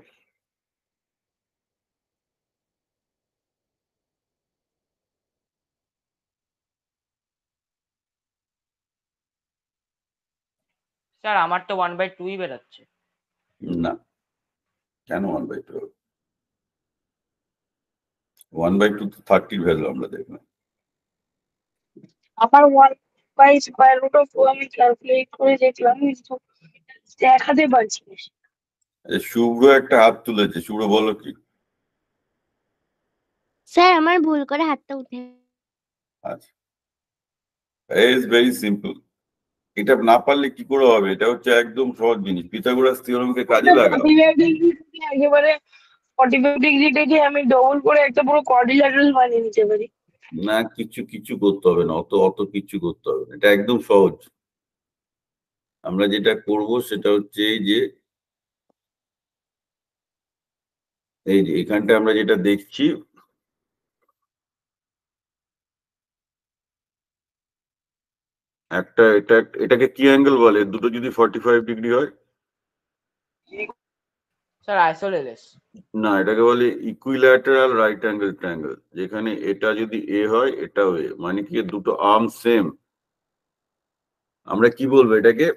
স্যার আমার তো ওয়ান বাই টুই বেরোচ্ছে না কেন one by two one by two তো থার্টির ভ্যালু আমরা দেখব আমার one by square root of two আমি ক্যালকুলেট করে দেখলাম কিন্তু দেখাতে পারছি শুভ্র একটা হাত তুলেছে শুভ্র বলো কি স্যার আমার ভুল করে হাতটা উঠে আচ্ছা ইজ ভেরি সিম্পল এটা না পারলে কি করে হবে এটা হচ্ছে একদম সহজ জিনিস পিথাগোরাস থিওরেমকে কাজে লাগানো একেবারে 45 ডিগ্রিটাকে আমি ডবল করে একটা পুরো কোয়াড্রিলেটারাল বানিয়ে নিতে পারি না কিছু কিছু করতে হবে না অত অত কিছু করতে হবে না এটা একদম সহজ আমরা যেটা করব সেটা হচ্ছে এই যে এই যে এখানটা আমরা যেটা দেখছি একটা এটা এটাকে কি অ্যাঙ্গেল বলে দুটো যদি 45 ডিগ্রি হয় স্যার আইসোলেলেস না এটাকে বলে ইকুইল্যাটারাল রাইট অ্যাঙ্গেল ট্রায়াঙ্গেল যেখানে এটা যদি এ হয় এটা হয় মানে কি দুটো আর্ম সেম আমরা কি বলবো এটাকে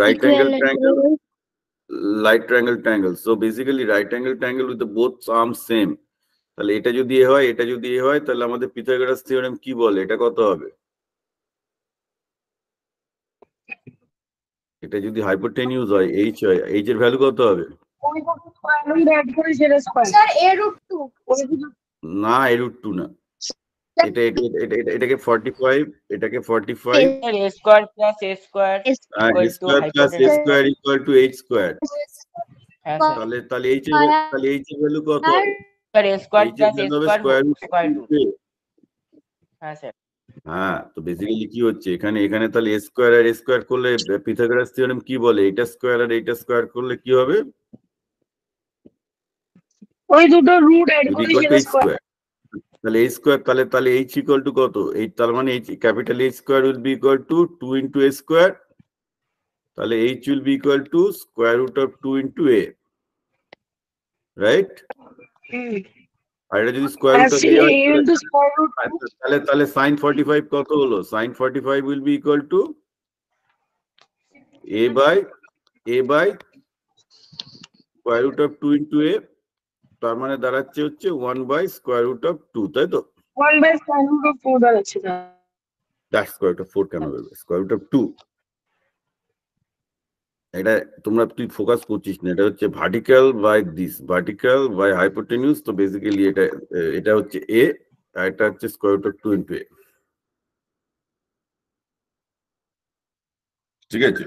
right angle triangle light triangle triangle so basically right angle triangle with the both arm same তাহলে এটা যদি এ হয় এটা যদি এ হয় তাহলে আমাদের পিথাগোরাস থিওরেম কি বলে এটা কত হবে এটা যদি হাইপোটেনিউজ হয় এইচ হয় এইচ এর ভ্যালু কত হবে না এ টু না এটা এটাকে ফর্টি ফাইভ এটাকে forty five square plus A square square square equal to H square তাহলে তাহলে এইচ এর তাহলে এইচ এর ভ্যালু কত হ্যাঁ তো বেসিক্যালি কি হচ্ছে এখানে এখানে তাহলে এ স্কোয়ার আর স্কোয়ার করলে পিথাগোরাস থিওরেম কি বলে এটা স্কোয়ার আর এটা স্কোয়ার করলে কি হবে ওই দুটো রুট অ্যাড করে সেটা স্কোয়ার তাহলে এই স্কোয়ার তাহলে তাহলে এইচ ইকুয়াল টু কত এই তার মানে H capital H square will be equal to two into a square তাহলে H will be equal to square root of two into a right আর এটা যদি স্কয়ার রুট তাহলে তাহলে sin 45 কত হলো sin 45 will be equal to a by a by square root of 2 into a তার মানে দাঁড়াচ্ছে হচ্ছে 1 বাই স্কয়ার রুট অফ 2 তাই তো 1 বাই স্কয়ার রুট অফ 4 দাঁড়াচ্ছে দ্যাট স্কয়ার রুট অফ 4 কেন হবে স্কয়ার রুট অফ 2 এটা তোমরা তুই ফোকাস করছিস না এটা হচ্ছে vertical by this vertical by hypotenuse তো বেসিক্যালি এটা এটা হচ্ছে এ আর এটা হচ্ছে square root of two into a ঠিক আছে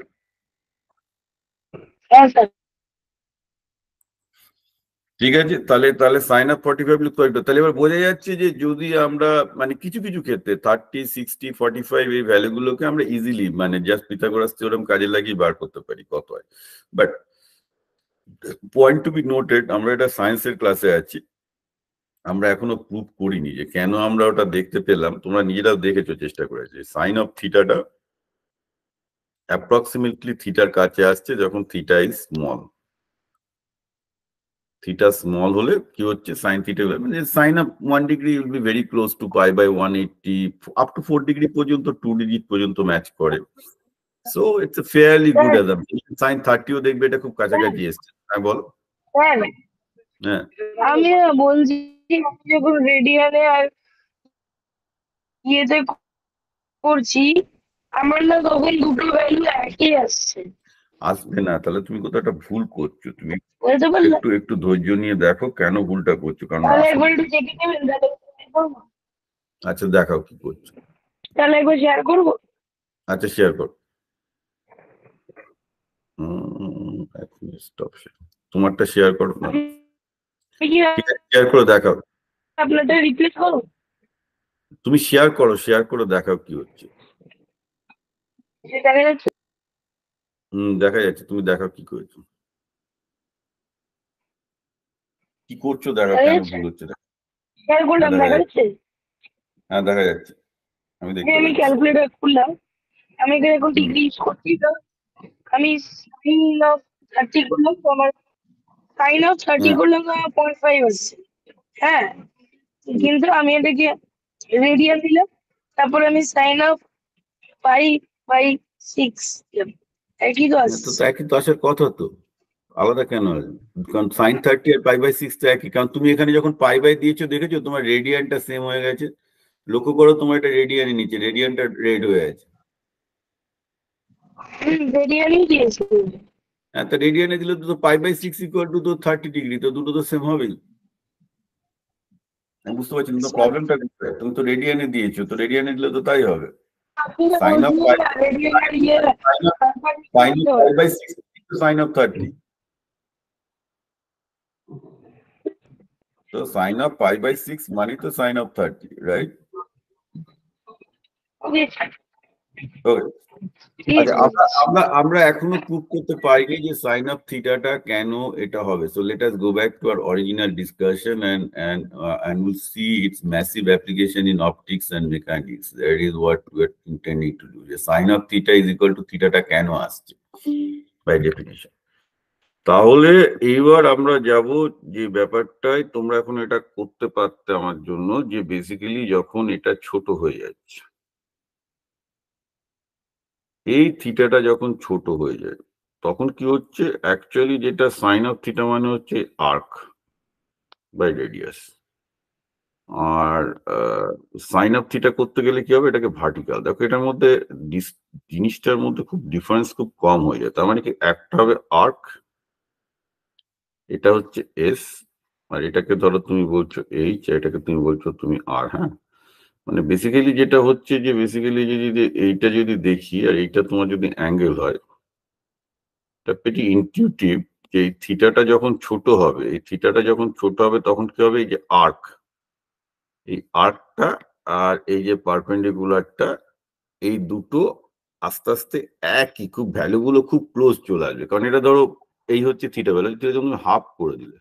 ঠিক আছে তাহলে তাহলে সাইন আপ ফর্টি ফাইভ লিখতে হবে তাহলে এবার বোঝা যাচ্ছে যে যদি আমরা মানে কিছু কিছু ক্ষেত্রে থার্টি সিক্সটি ফর্টি ফাইভ এই ভ্যালুগুলোকে আমরা ইজিলি মানে জাস্ট পিথাগোরাস থিওরাম কাজে লাগিয়ে বার করতে পারি কত হয় but point to be noted আমরা এটা সায়েন্সের ক্লাসে আছি আমরা এখনো প্রুভ করিনি যে কেন আমরা ওটা দেখতে পেলাম তোমরা নিজেরাও দেখেছো চেষ্টা করেছো সাইন অফ থিটাটা অ্যাপ্রক্সিমেটলি থিটার কাছে আসছে যখন theta is small theta small হলে কি হচ্ছে sin theta মানে sine of one degree will be very close to pi by one 180 up to four degree পর্যন্ত টু ডিগ্রি পর্যন্ত ম্যাচ করে so it's a fairly good assumption sin 30 ও দেখবে এটা খুব কাছাকাছি এসছে হ্যাঁ বলো হ্যাঁ, হ্যাঁ। আমি বলছি যখন রেডিয়ালে আর ইয়েতে করছি আমার তখন আসবে না তাহলে তুমি কোথাও একটা ভুল করছো তুমি একটু একটু ধৈর্য নিয়ে দেখো কেন ভুলটা করছো কারণ আচ্ছা দেখাও কি করছো তাহলে একবার শেয়ার করব আচ্ছা শেয়ার করো তোমারটা শেয়ার করো না শেয়ার করে দেখাও আপনারটা রিপ্লেস করো তুমি শেয়ার করো শেয়ার করে দেখাও কি হচ্ছে হুম দেখা যাচ্ছে তুমি দেখো কি করেছো কি করছো দেখো কেন ভুল হচ্ছে হ্যাঁ, দেখা যাচ্ছে হ্যাঁ দেখা যাচ্ছে আমি দেখছি হ্যাঁ, আমি ক্যালকুলেটর খুললাম আমি এখানে এখন ডিগ্রি ইউজ করছি তো আমি সাইন অফ থার্টি করলাম তো আমার সাইন অফ থার্টি করলাম তো আমার পয়েন্ট ফাইভ হচ্ছে হ্যাঁ কিন্তু আমি এটাকে রেডিয়ান দিলাম তারপর আমি sine of by by six দিলাম একই কস্ট হ্যাঁ, তো একই তো কথা তো আলাদা কেন কারণ সাইন থার্টি আর পাই বাই সিক্স তো একই কারণ তুমি এখানে যখন পাই বাই দিয়েছো দেখেছো তোমার রেডিয়ানটা সেম হয়ে গেছে লক্ষ্য করো তোমার এটা রেডিয়ানই নিচ্ছে রেডিয়ানটা রেড হয়ে আছে হ্যাঁ তো রেডিয়ানে দিলে তো pi by six equal to তো থার্টি ডিগ্রি তো দুটো তো সেম হবেই হ্যাঁ, বুঝতে পারছি তো প্রবলেমটা তুমি তো রেডিয়ানে দিয়েছো তো রেডিয়ানে দিলে তো তাই হবে sine of pi Sine of 5 by 60 to sine of 30. So sine of five by 6 money to sine of 30, right? Okay. আচ্ছা, আমরা এখনো প্রুভ করতে পারিনি যে সাইন আপ থিটাটা কেন এটা হবে so let us go back to our original discussion and and and will see it's massive application in optics and mechanics that is what we are intending to do sine of theta is equal to থিটাটা কেন আসছে by definition তাহলে এইবার আমরা যাব যে ব্যাপারটাই তোমরা এখন এটা করতে পারতে আমার জন্য যে বেসিক্যালি যখন এটা ছোট হয়ে যাচ্ছে এই থিটাটা যখন ছোট হয়ে যায় তখন কি হচ্ছে অ্যাকচুয়ালি যেটা সাইন অফ থিটা মানে হচ্ছে আর্ক বাই রেডিয়াস আর সাইন অফ থিটা করতে গেলে কি হবে এটাকে ভার্টিক্যাল দেখো এটার মধ্যে জিনিসটার মধ্যে খুব ডিফারেন্স খুব কম হয়ে যায় তার মানে কি একটা হবে আর্ক এটা হচ্ছে এস আর এটাকে ধরো তুমি বলছো এইচ এটাকে তুমি বলছো তুমি আর হ্যাঁ মানে বেসিক্যালি যেটা হচ্ছে যে বেসিক্যালি যদি এইটা যদি দেখি আর এইটা তোমার যদি অ্যাঙ্গেল হয় এটা পেটি ইনটিউটিভ যে এই থিটাটা যখন ছোট হবে এই থিটাটা যখন ছোট হবে তখন কি হবে এই যে আর্ক এই আর্কটা আর এই যে পারপেন্ডিকুলারটা এই দুটো আস্তে আস্তে একই খুব ভ্যালুগুলো খুব ক্লোজ চলে আসবে কারণ এটা ধরো এই হচ্ছে থিটা ভ্যালু থিটা যখন তুমি হাফ করে দিলে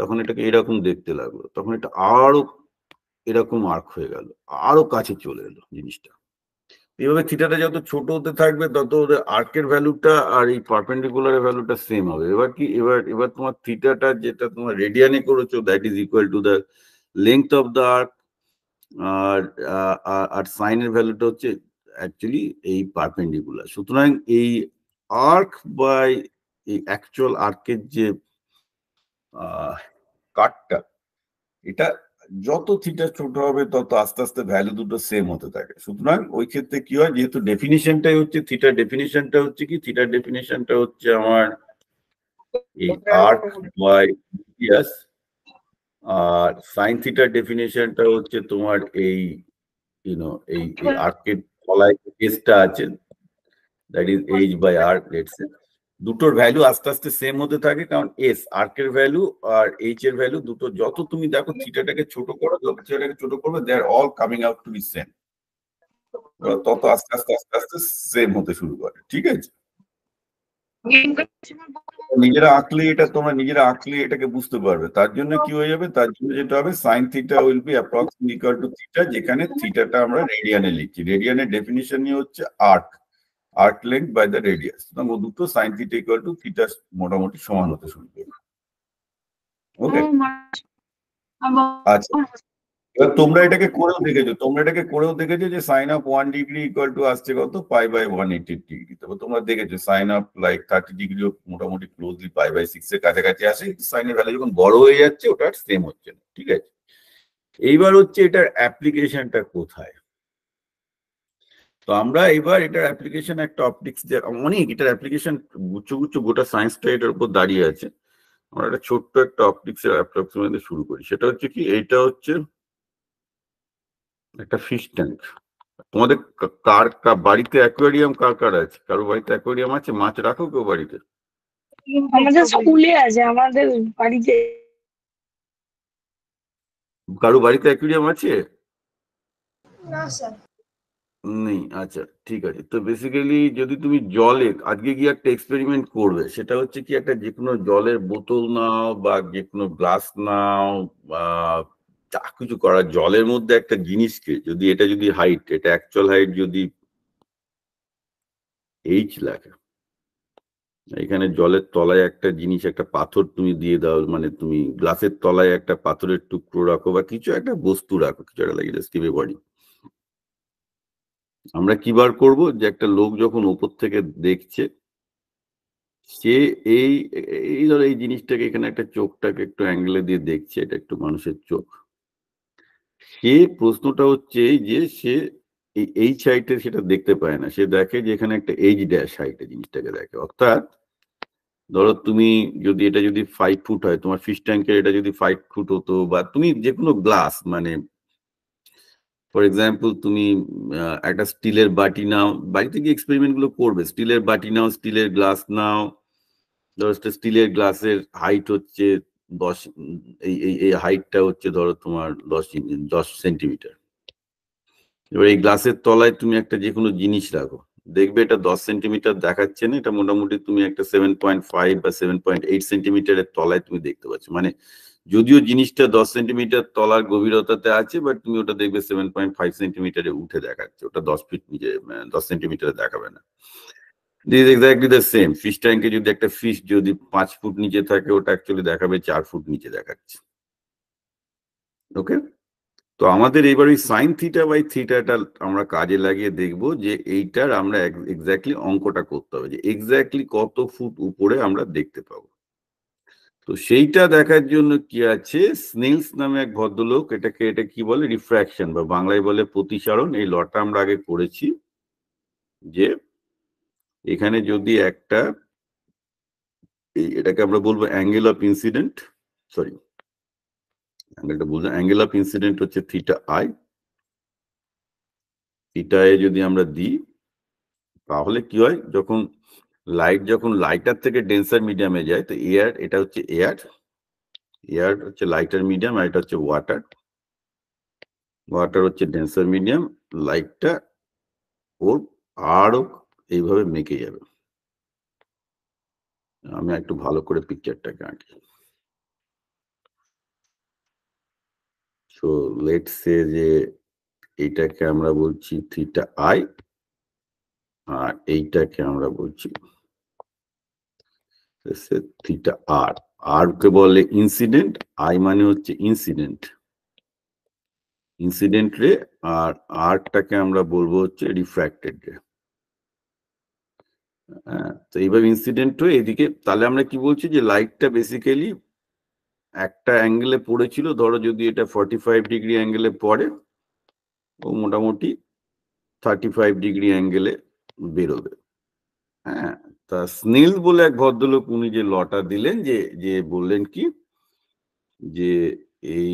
তখন এটাকে এরকম দেখতে লাগলো তখন এটা আরো এরকম আর্ক হয়ে গেল আরো কাছে চলে এলো জিনিসটা এভাবে থিটাটা যত ছোট হতে থাকবে তত ওদের আর্কের ভ্যালুটা আর এই পারপেন্ডিকুলার ভ্যালুটা সেম হবে এবার কি এবার এবার তোমার থিটাটা যেটা তোমার রেডিয়ানে করেছো that is equal to the length of the arc আর আর সাইনের ভ্যালুটা হচ্ছে অ্যাকচুয়ালি এই পারপেন্ডিকুলার সুতরাং এই আর্ক বাই এই অ্যাকচুয়াল আর্কের যে কাটটা এটা যত থিটা ছোট হবে তত আস্তে আস্তে ভ্যালু দুটো সেম হতে থাকে সুতরাং ওই ক্ষেত্রে কি হয় যেহেতু ডেফিনিশনটাই হচ্ছে থিটা ডেফিনিশনটা হচ্ছে কি থিটার ডেফিনিশনটা হচ্ছে আমার এই আর্ক বাই ইয়াস আর সাইন থিটার ডেফিনিশনটা হচ্ছে তোমার এই ইউনো এই আর্কের তলায় কেসটা আছে that is H by arc let's দুটোর ভ্যালু আস্তে আস্তে সেম হতে থাকে কারণ এস এর ভ্যালু আর এইচ এর ভ্যালু দুটো যত তুমি দেখো থিটাটাকে ছোট করো যত থিটাটাকে ছোট করবে they are all coming out to be same তত আস্তে আস্তে আস্তে আস্তে সেম হতে শুরু করে ঠিক আছে নিজেরা আঁকলে এটা তোমরা নিজেরা আঁকলে এটাকে বুঝতে পারবে তার জন্য কি হয়ে যাবে তার জন্য যেটা হবে sine theta will be approx equal to theta যেখানে থিটাটা আমরা রেডিয়ানে লিখছি রেডিয়ানের নিয়ে হচ্ছে arc arc length by the radius সুতরাং ও দুটো sine theta equal to theta মোটামুটি সমান হতে শুরু করবে ওকে oh আচ্ছা এবার তোমরা এটাকে করেও দেখেছো তোমরা এটাকে করেও দেখেছো যে sine of one degree equal to আসছে কত pi by one eighty degree তারপর তোমরা দেখেছো সাইন অফ লাইক থার্টি ডিগ্রিও মোটামুটি ক্লোজলি পাই বাই সিক্স এর কাছাকাছি আসে সাইনের ভ্যালু যখন বড় হয়ে যাচ্ছে ওটা সেম হচ্ছে না ঠিক আছে এইবার হচ্ছে এটার অ্যাপ্লিকেশনটা কোথায় তো আমরা এবার এটার অ্যাপ্লিকেশন একটা অপটিক্স অনেক এটার অ্যাপ্লিকেশন উঁচু উঁচু গোটা সায়েন্সটা এটার উপর দাঁড়িয়ে আছে আমরা একটা ছোট্ট একটা অপটিক্স এর অ্যাপ্রক্সিমেটলি শুরু করি সেটা হচ্ছে কি এটা হচ্ছে একটা ফিশ ট্যাঙ্ক তোমাদের কার কার বাড়িতে অ্যাকোয়ারিয়াম কার কার আছে কারো বাড়িতে অ্যাকোয়ারিয়াম আছে মাছ রাখো কেউ বাড়িতে আমাদের স্কুলে আছে আমাদের বাড়িতে কারো বাড়িতে অ্যাকোয়ারিয়াম আছে না স্যার নেই আচ্ছা ঠিক আছে তো বেসিক্যালি যদি তুমি জলে আজকে গিয়ে একটা এক্সপেরিমেন্ট করবে সেটা হচ্ছে কি একটা যে কোনো জলের বোতল নাও বা যে কোনো গ্লাস নাও বা যা কিছু করা জলের মধ্যে একটা জিনিসকে যদি এটা যদি হাইট এটা অ্যাকচুয়াল হাইট যদি এইচ লেখা এখানে জলের তলায় একটা জিনিস একটা পাথর তুমি দিয়ে দাও মানে তুমি গ্লাসের তলায় একটা পাথরের টুকরো রাখো বা কিছু একটা বস্তু রাখো কিছু একটা লাগে জাস্ট বডি আমরা কি বার করব যে একটা লোক যখন উপর থেকে দেখছে সে এই এই ধরো এই জিনিসটাকে এখানে একটা চোখটাকে একটু অ্যাঙ্গেলে দিয়ে দেখছে এটা একটু মানুষের চোখ সে প্রশ্নটা হচ্ছে যে সে এই সাইটে সেটা দেখতে পায় না সে দেখে যে এখানে একটা এইচ ড্যাশ হাইটে জিনিসটাকে দেখে অর্থাৎ ধরো তুমি যদি এটা যদি ফাইভ ফুট হয় তোমার ফিশ ট্যাঙ্কের এটা যদি ফাইভ ফুট হতো বা তুমি যে কোনো গ্লাস মানে ফর এক্সাম্পল তুমি একটা স্টিলের বাটি নাও বাড়িতে গিয়ে এক্সপেরিমেন্ট গুলো করবে স্টিলের বাটি নাও স্টিলের গ্লাস নাও ধরো স্টিলের গ্লাসের হাইট হচ্ছে দশ এই এই হাইটটা হচ্ছে ধরো তোমার দশ দশ সেন্টিমিটার এবার এই গ্লাসের তলায় তুমি একটা যে কোনো জিনিস রাখো দেখবে এটা দশ সেন্টিমিটার দেখাচ্ছে না এটা মোটামুটি তুমি একটা সেভেন পয়েন্ট ফাইভ বা সেভেন পয়েন্ট এইট সেন্টিমিটারের তলায় তুমি দেখতে পাচ্ছ মানে যদিও জিনিসটা দশ সেন্টিমিটার তলার গভীরতাতে আছে বাট তুমি ওটা দেখবে সেভেন পয়েন্ট ফাইভ সেন্টিমিটারে উঠে দেখাচ্ছে ওটা দশ ফিট নিচে দশ সেন্টিমিটারে দেখাবে না this exactly the same fish ট্যাঙ্কে যদি একটা ফিশ যদি পাঁচ ফুট নিচে থাকে ওটা অ্যাকচুয়ালি দেখাবে চার ফুট নিচে দেখাচ্ছে ওকে তো আমাদের এবার ওই সাইন থিটা বাই থিটাটা আমরা কাজে লাগিয়ে দেখব যে এইটার আমরা এক্স্যাক্টলি অঙ্কটা করতে হবে যে এক্স্যাক্টলি কত ফুট উপরে আমরা দেখতে পাবো তো সেইটা দেখার জন্য কি আছে স্নেলস নামে এক ভদ্রলোক এটাকে এটা কি বলে রিফ্র্যাকশন বা বাংলায় বলে প্রতিসারণ এই লটা আমরা আগে করেছি যে এখানে যদি একটা এটাকে আমরা বলবো অ্যাঙ্গেল অফ ইনসিডেন্ট সরি অ্যাঙ্গেলটা বলবো অ্যাঙ্গেল অফ ইনসিডেন্ট হচ্ছে থিটা আই থিটা এ যদি আমরা দিই তাহলে কি হয় যখন লাইট যখন লাইটার থেকে ডেন্সার মিডিয়ামে যায় তো এয়ার এটা হচ্ছে এয়ার এয়ার হচ্ছে লাইটার মিডিয়াম আর এটা হচ্ছে ওয়াটার ওয়াটার হচ্ছে ডেন্সার মিডিয়াম লাইটটা ওর আরও এইভাবে মেকে যাবে আমি একটু ভালো করে পিকচারটাকে আঁকি সো লেট সে যে এইটাকে আমরা বলছি থিটা আই আর এইটাকে আমরা বলছি থিটা আর আর কে বলে ইনসিডেন্ট আই মানে হচ্ছে ইনসিডেন্ট ইনসিডেন্ট রে আর আরটাকে আমরা বলবো হচ্ছে রিফ্র্যাক্টেড রে হ্যাঁ, তো এইভাবে ইনসিডেন্ট হয়ে এদিকে তাহলে আমরা কি বলছি যে লাইটটা বেসিক্যালি একটা অ্যাঙ্গেলে পড়েছিল ধরো যদি এটা ফর্টি ফাইভ ডিগ্রি অ্যাঙ্গেলে পড়ে ও মোটামুটি থার্টি ফাইভ ডিগ্রি অ্যাঙ্গেলে বেরোবে হ্যাঁ তা স্নীল বলে এক ভদ্রলোক উনি যে লটা দিলেন যে যে বললেন কি যে এই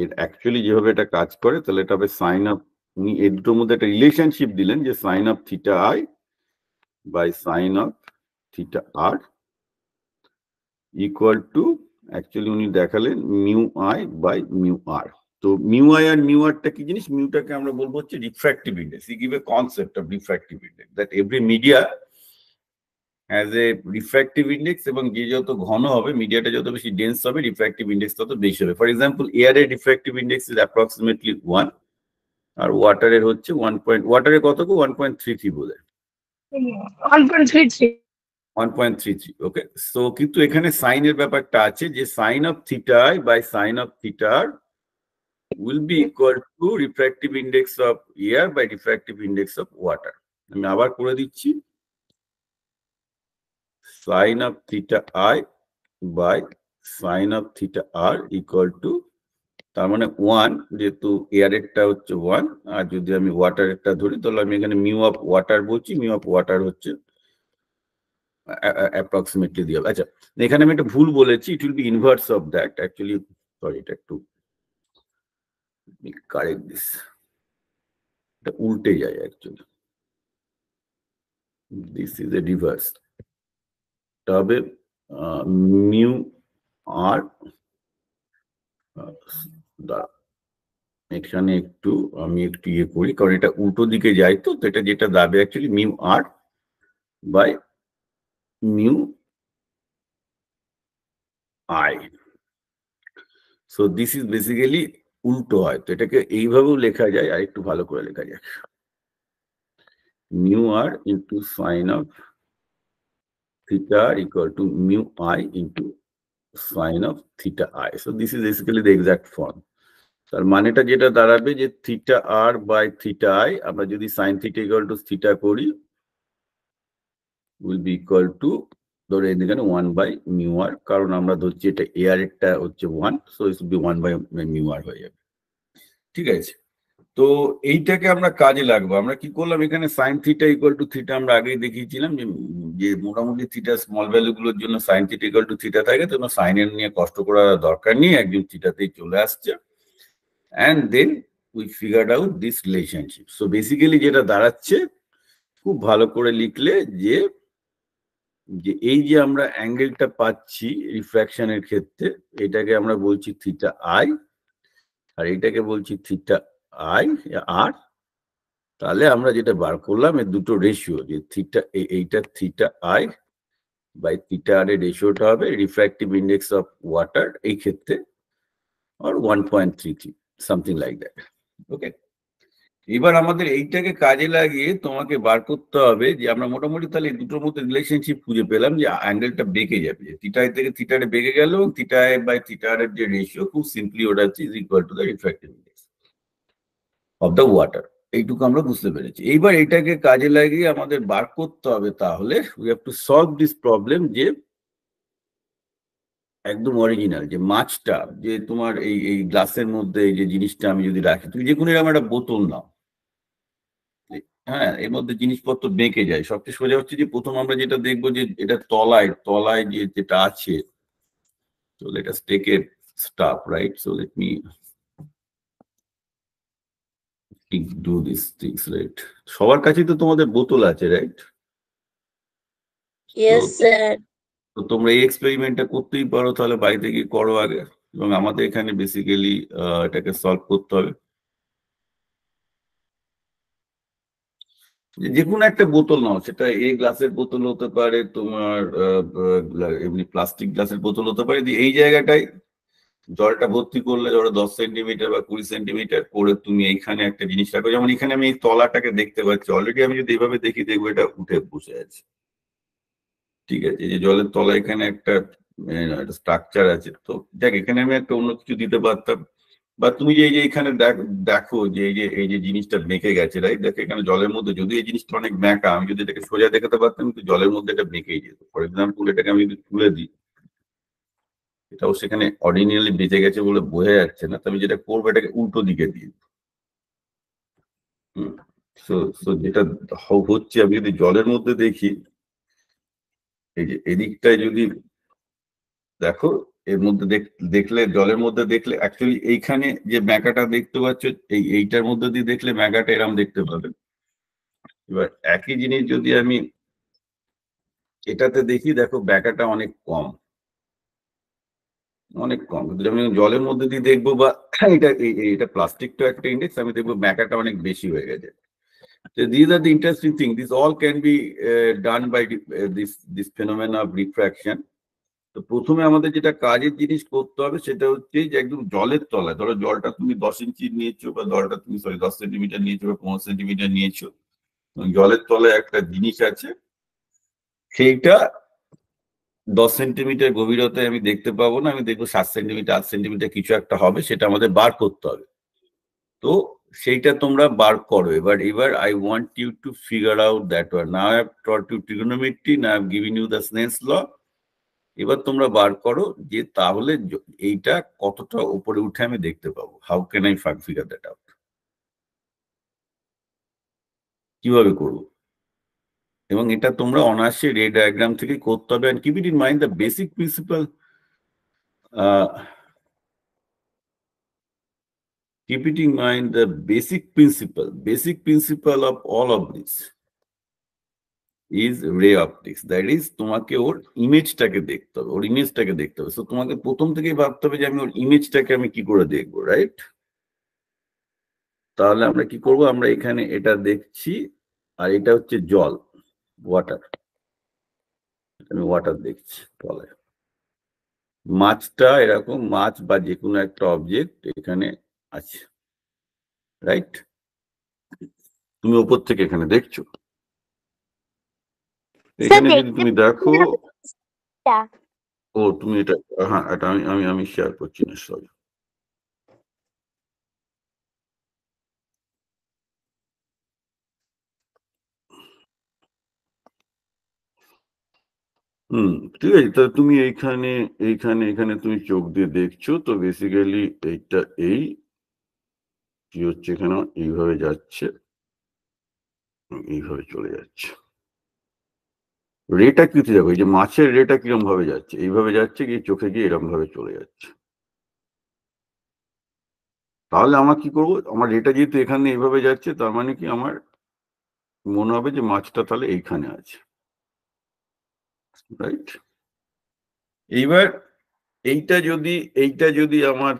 এর অ্যাকচুয়ালি যেভাবে এটা কাজ করে তাহলে এটা হবে সাইন আপ উনি এর দুটোর মধ্যে একটা রিলেশনশিপ দিলেন যে sine of theta i by sine of theta r equal to actually উনি দেখালেন mu i by mu r তো মিউ আই আর মিউ আরটা কি জিনিস মিউটাকে আমরা বলবো হচ্ছে refractive index we give a concept of refractive index that every media as a refractive index এবং যে যত ঘন হবে মিডিয়াটা যত বেশি ডেন্স হবে রিফ্র্যাক্টিভ ইন্ডেক্স তত বেশি হবে ফর এক্সাম্পল এয়ারের refractive index is approximately one আর ওয়াটারের হচ্ছে ওয়ান পয়েন্ট ওয়াটারের কত ওয়ান পয়েন্ট থ্রি থ্রি বোধ one point three three okay so কিন্তু এখানে সাইনের ব্যাপারটা আছে যে সাইন অফ থিটায় বাই সাইন অফ থিটার will be equal to refractive index of air by refractive index of water আমি আবার করে দিচ্ছি sin of theta i by sin of theta r equal to তার মানে ওয়ান যেহেতু এয়ারেরটা হচ্ছে ওয়ান আর যদি আমি ওয়াটারেরটা ধরি তাহলে আমি এখানে মিউ অফ ওয়াটার বলছি মিউ অফ ওয়াটার হচ্ছে অ্যাপ্রক্সিমেটলি দিয়ে আচ্ছা এখানে আমি একটা ভুল বলেছি it will be inverse of that actually sorry এটা একটু me correct this the ulte jay actually this is a reverse তবে মিউ আর এখানে একটু আমি একটু ইয়ে করি কারণ এটা উল্টো দিকে যায় তো এটা যেটা দাবে actually mu r by mu i so this is basically উল্টো হয় তো এটাকে এইভাবেও লেখা যায় আর একটু ভালো করে লেখা যায় mu r into sine of theta r equal to mu i into sine of theta i so this is basically the exact form. তার মানেটা যেটা দাঁড়াবে যে theta r by theta i আমরা যদি sine theta equal to theta করি will be equal to ধরে এখানে ওয়ান বাই মিউ আর কারণ আমরা ধরছি এটা এ আর এরটা হচ্ছে one so is be one by mu r হয়ে যাবে ঠিক আছে তো এইটাকে আমরা কাজে লাগবো আমরা কি করলাম এখানে sine theta equal to theta আমরা আগেই দেখিয়েছিলাম যে যে মোটামুটি থিটা স্মল ভ্যালুগুলোর জন্য sine theta equal to theta থাকে তো সাইনের নিয়ে কষ্ট করার দরকার নেই একজন থিটাতেই চলে আসছে and then we figure out this relationship so basically যেটা দাঁড়াচ্ছে খুব ভালো করে লিখলে যে যে এই যে আমরা অ্যাঙ্গেলটা পাচ্ছি রিফ্র্যাকশনের ক্ষেত্রে এটাকে আমরা বলছি থিটা আই আর এটাকে বলছি থিটা আই আর তাহলে আমরা যেটা বার করলাম এর দুটো রেশিও যে থিটা এইটা theta i by theta r এর রেশিওটা হবে রিফ্র্যাক্টিভ ইন্ডেক্স অফ ওয়াটার এই ক্ষেত্রে আর one point three three something like that okay এবার আমাদের এইটাকে কাজে লাগিয়ে তোমাকে বার করতে হবে যে আমরা মোটামুটি তাহলে দুটোর মধ্যে রিলেশনশিপ খুঁজে পেলাম যে অ্যাঙ্গেলটা বেঁকে যাবে যে থিটাই থেকে থিটারে বেঁকে গেল এবং থিটায় বাই থিটারের যে রেশিও খুব সিম্পলি ওটা হচ্ছে is equal to the refractive index of the water এইটুকু আমরা বুঝতে পেরেছি এইবার এটাকে কাজে লাগিয়ে আমাদের বার করতে হবে তাহলে we have to solve this problem যে একদম অরিজিনাল যে মাছটা যে তোমার এই এই গ্লাসের মধ্যে এই যে জিনিসটা আমি যদি রাখি তুমি যে কোনো এরকম একটা বোতল নাও হ্যাঁ এর মধ্যে জিনিসপত্র বেঁকে যায় সবচেয়ে সোজা হচ্ছে যে প্রথম আমরা যেটা দেখবো যে এটা তলায় তলায় যে যেটা আছে so let us take a stop right so let me do these things সবার কাছেই তো তোমাদের বোতল আছে রাইট তো তোমরা এই এক্সপেরিমেন্টটা করতেই পারো তাহলে বাড়িতে গিয়ে করো আগে এবং আমাদের এখানে বেসিক্যালি এটাকে সলভ করতে হবে যে কোনো একটা বোতল নাও সেটা এই গ্লাসের বোতল হতে পারে তোমার এমনি প্লাস্টিক গ্লাসের বোতল হতে পারে এই জায়গাটায় জলটা ভর্তি করলে ধরো দশ সেন্টিমিটার বা কুড়ি সেন্টিমিটার করে তুমি এইখানে একটা জিনিস রাখো যেমন এখানে আমি এই তলাটাকে দেখতে পাচ্ছি অলরেডি আমি যদি এইভাবে দেখি দেখবো এটা উঠে বসে আছে ঠিক আছে যে জলের তলা এখানে একটা স্ট্রাকচার আছে তো দেখ এখানে আমি একটা অন্য কিছু দিতে পারতাম বা তুমি যে এই যে এখানে দেখো যে এই যে এই যে জিনিসটা মেঁকে গেছে রাইট দেখো এখানে জলের মধ্যে যদি এই জিনিসটা অনেক মেঁকা আমি যদি এটাকে সোজা দেখাতে পারতাম কিন্তু জলের মধ্যে এটা মেঁকেই যেত ফর এক্সাম্পল এটাকে আমি যদি তুলে দিই এটাও সেখানে অর্ডিনারি বেঁচে গেছে বলে বোঝা যাচ্ছে না তুমি যেটা করবো এটাকে উল্টো দিকে দিয়ে সো সো যেটা হচ্ছে আমি যদি জলের মধ্যে দেখি এই যে এদিকটায় যদি দেখো এর মধ্যে দেখলে জলের মধ্যে দেখলে অ্যাকচুয়ালি এইখানে যে ম্যাকাটা দেখতে পাচ্ছ এই এইটার মধ্যে দিয়ে দেখলে ম্যাকাটা এরম দেখতে পাবেন এবার একই জিনিস যদি আমি এটাতে দেখি দেখো ব্যাকাটা অনেক কম অনেক কম আমি জলের মধ্যে দিয়ে দেখবো বা এটা এটা প্লাস্টিক তো একটা ইন্ডেক্স আমি দেখবো ব্যাকাটা অনেক বেশি হয়ে গেছে So these are the interesting things. This all can be uh, done by uh, this this phenomenon of refraction. তো প্রথমে আমাদের যেটা কাজের জিনিস করতে হবে সেটা হচ্ছে যে একদম জলের তলায় ধরো জলটা তুমি দশ ইঞ্চি নিয়েছো বা জলটা তুমি সরি দশ সেন্টিমিটার নিয়েছো বা পনেরো সেন্টিমিটার নিয়েছো জলের তলায় একটা জিনিস আছে সেইটা দশ সেন্টিমিটার গভীরতায় আমি দেখতে পাবো না আমি দেখবো সাত সেন্টিমিটার আট সেন্টিমিটার কিছু একটা হবে সেটা আমাদের বার করতে হবে তো সেইটা তোমরা বার করো এবার এবার I want you to figure out that war না I have taught you trigonometry না I have given you the Snell's law এবার তোমরা বার করো যে তাহলে এইটা কতটা উপরে উঠে আমি দেখতে পাবো how can I fine figure that out কিভাবে করব এবং এটা তোমরা অনায়াসে রে ডায়াগ্রাম থেকে করতে হবে and keep it in mind the basic principle keep it in mind the basic principle basic principle of all of this is ray optics that is তোমাকে ওর ইমেজটাকে দেখতে হবে ওর ইমেজটাকে দেখতে হবে সো তোমাকে প্রথম থেকেই ভাবতে হবে যে আমি ওর ইমেজটাকে আমি কি করে দেখবো রাইট তাহলে আমরা কি করব আমরা এখানে এটা দেখছি আর এটা হচ্ছে জল ওয়াটার আমি ওয়াটার দেখছি জলে মাছটা এরকম মাছ বা যে কোনো একটা অবজেক্ট এখানে আছে রাইট তুমি ওপর থেকে এখানে দেখছো এখানে যদি তুমি দেখো ও তুমি এটা হ্যাঁ এটা আমি আমি আমি শেয়ার করছি না সরি হুম ঠিক আছে তা তুমি এইখানে এইখানে এখানে তুমি চোখ দিয়ে দেখছো তো বেসিক্যালি এইটা এই কি হচ্ছে এখানে এইভাবে যাচ্ছে এইভাবে চলে যাচ্ছে রেটা কিন্তু দেখো এই যে মাছের রেটা কিরম ভাবে যাচ্ছে এইভাবে যাচ্ছে গিয়ে চোখে গিয়ে এরম ভাবে চলে যাচ্ছে তাহলে আমার কি করব আমার রেটা যেহেতু এখানে এইভাবে যাচ্ছে তার মানে কি আমার মনে হবে যে মাছটা তাহলে এইখানে আছে রাইট এইবার এইটা যদি এইটা যদি আমার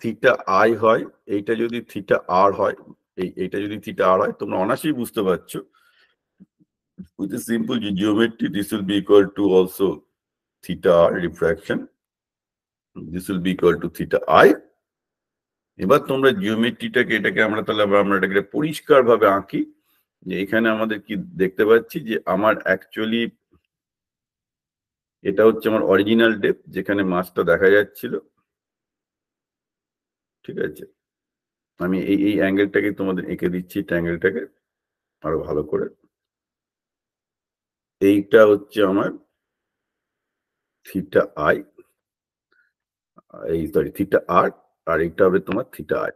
থিটা আই হয় এইটা যদি থিটা আর হয় এই এইটা যদি থিটা আর হয় তোমরা অনাসেই বুঝতে পারছো with a simple geometry, this will be equal to also theta refraction. This will be equal to theta i. এবার তোমরা জিওমেট্রিটাকে এটাকে আমরা তাহলে আমরা এটাকে পরিষ্কারভাবে আঁকি যে এখানে আমাদের কি দেখতে পাচ্ছি যে আমার অ্যাকচুয়ালি এটা হচ্ছে আমার অরিজিনাল ডেপ যেখানে মাছটা দেখা যাচ্ছিল ঠিক আছে আমি এই এই অ্যাঙ্গেলটাকে তোমাদের এঁকে দিচ্ছি অ্যাঙ্গেলটাকে আরো ভালো করে এইটা হচ্ছে আমার থিটা আই এই সরি থিটা আর আর এইটা হবে তোমার থিটা আই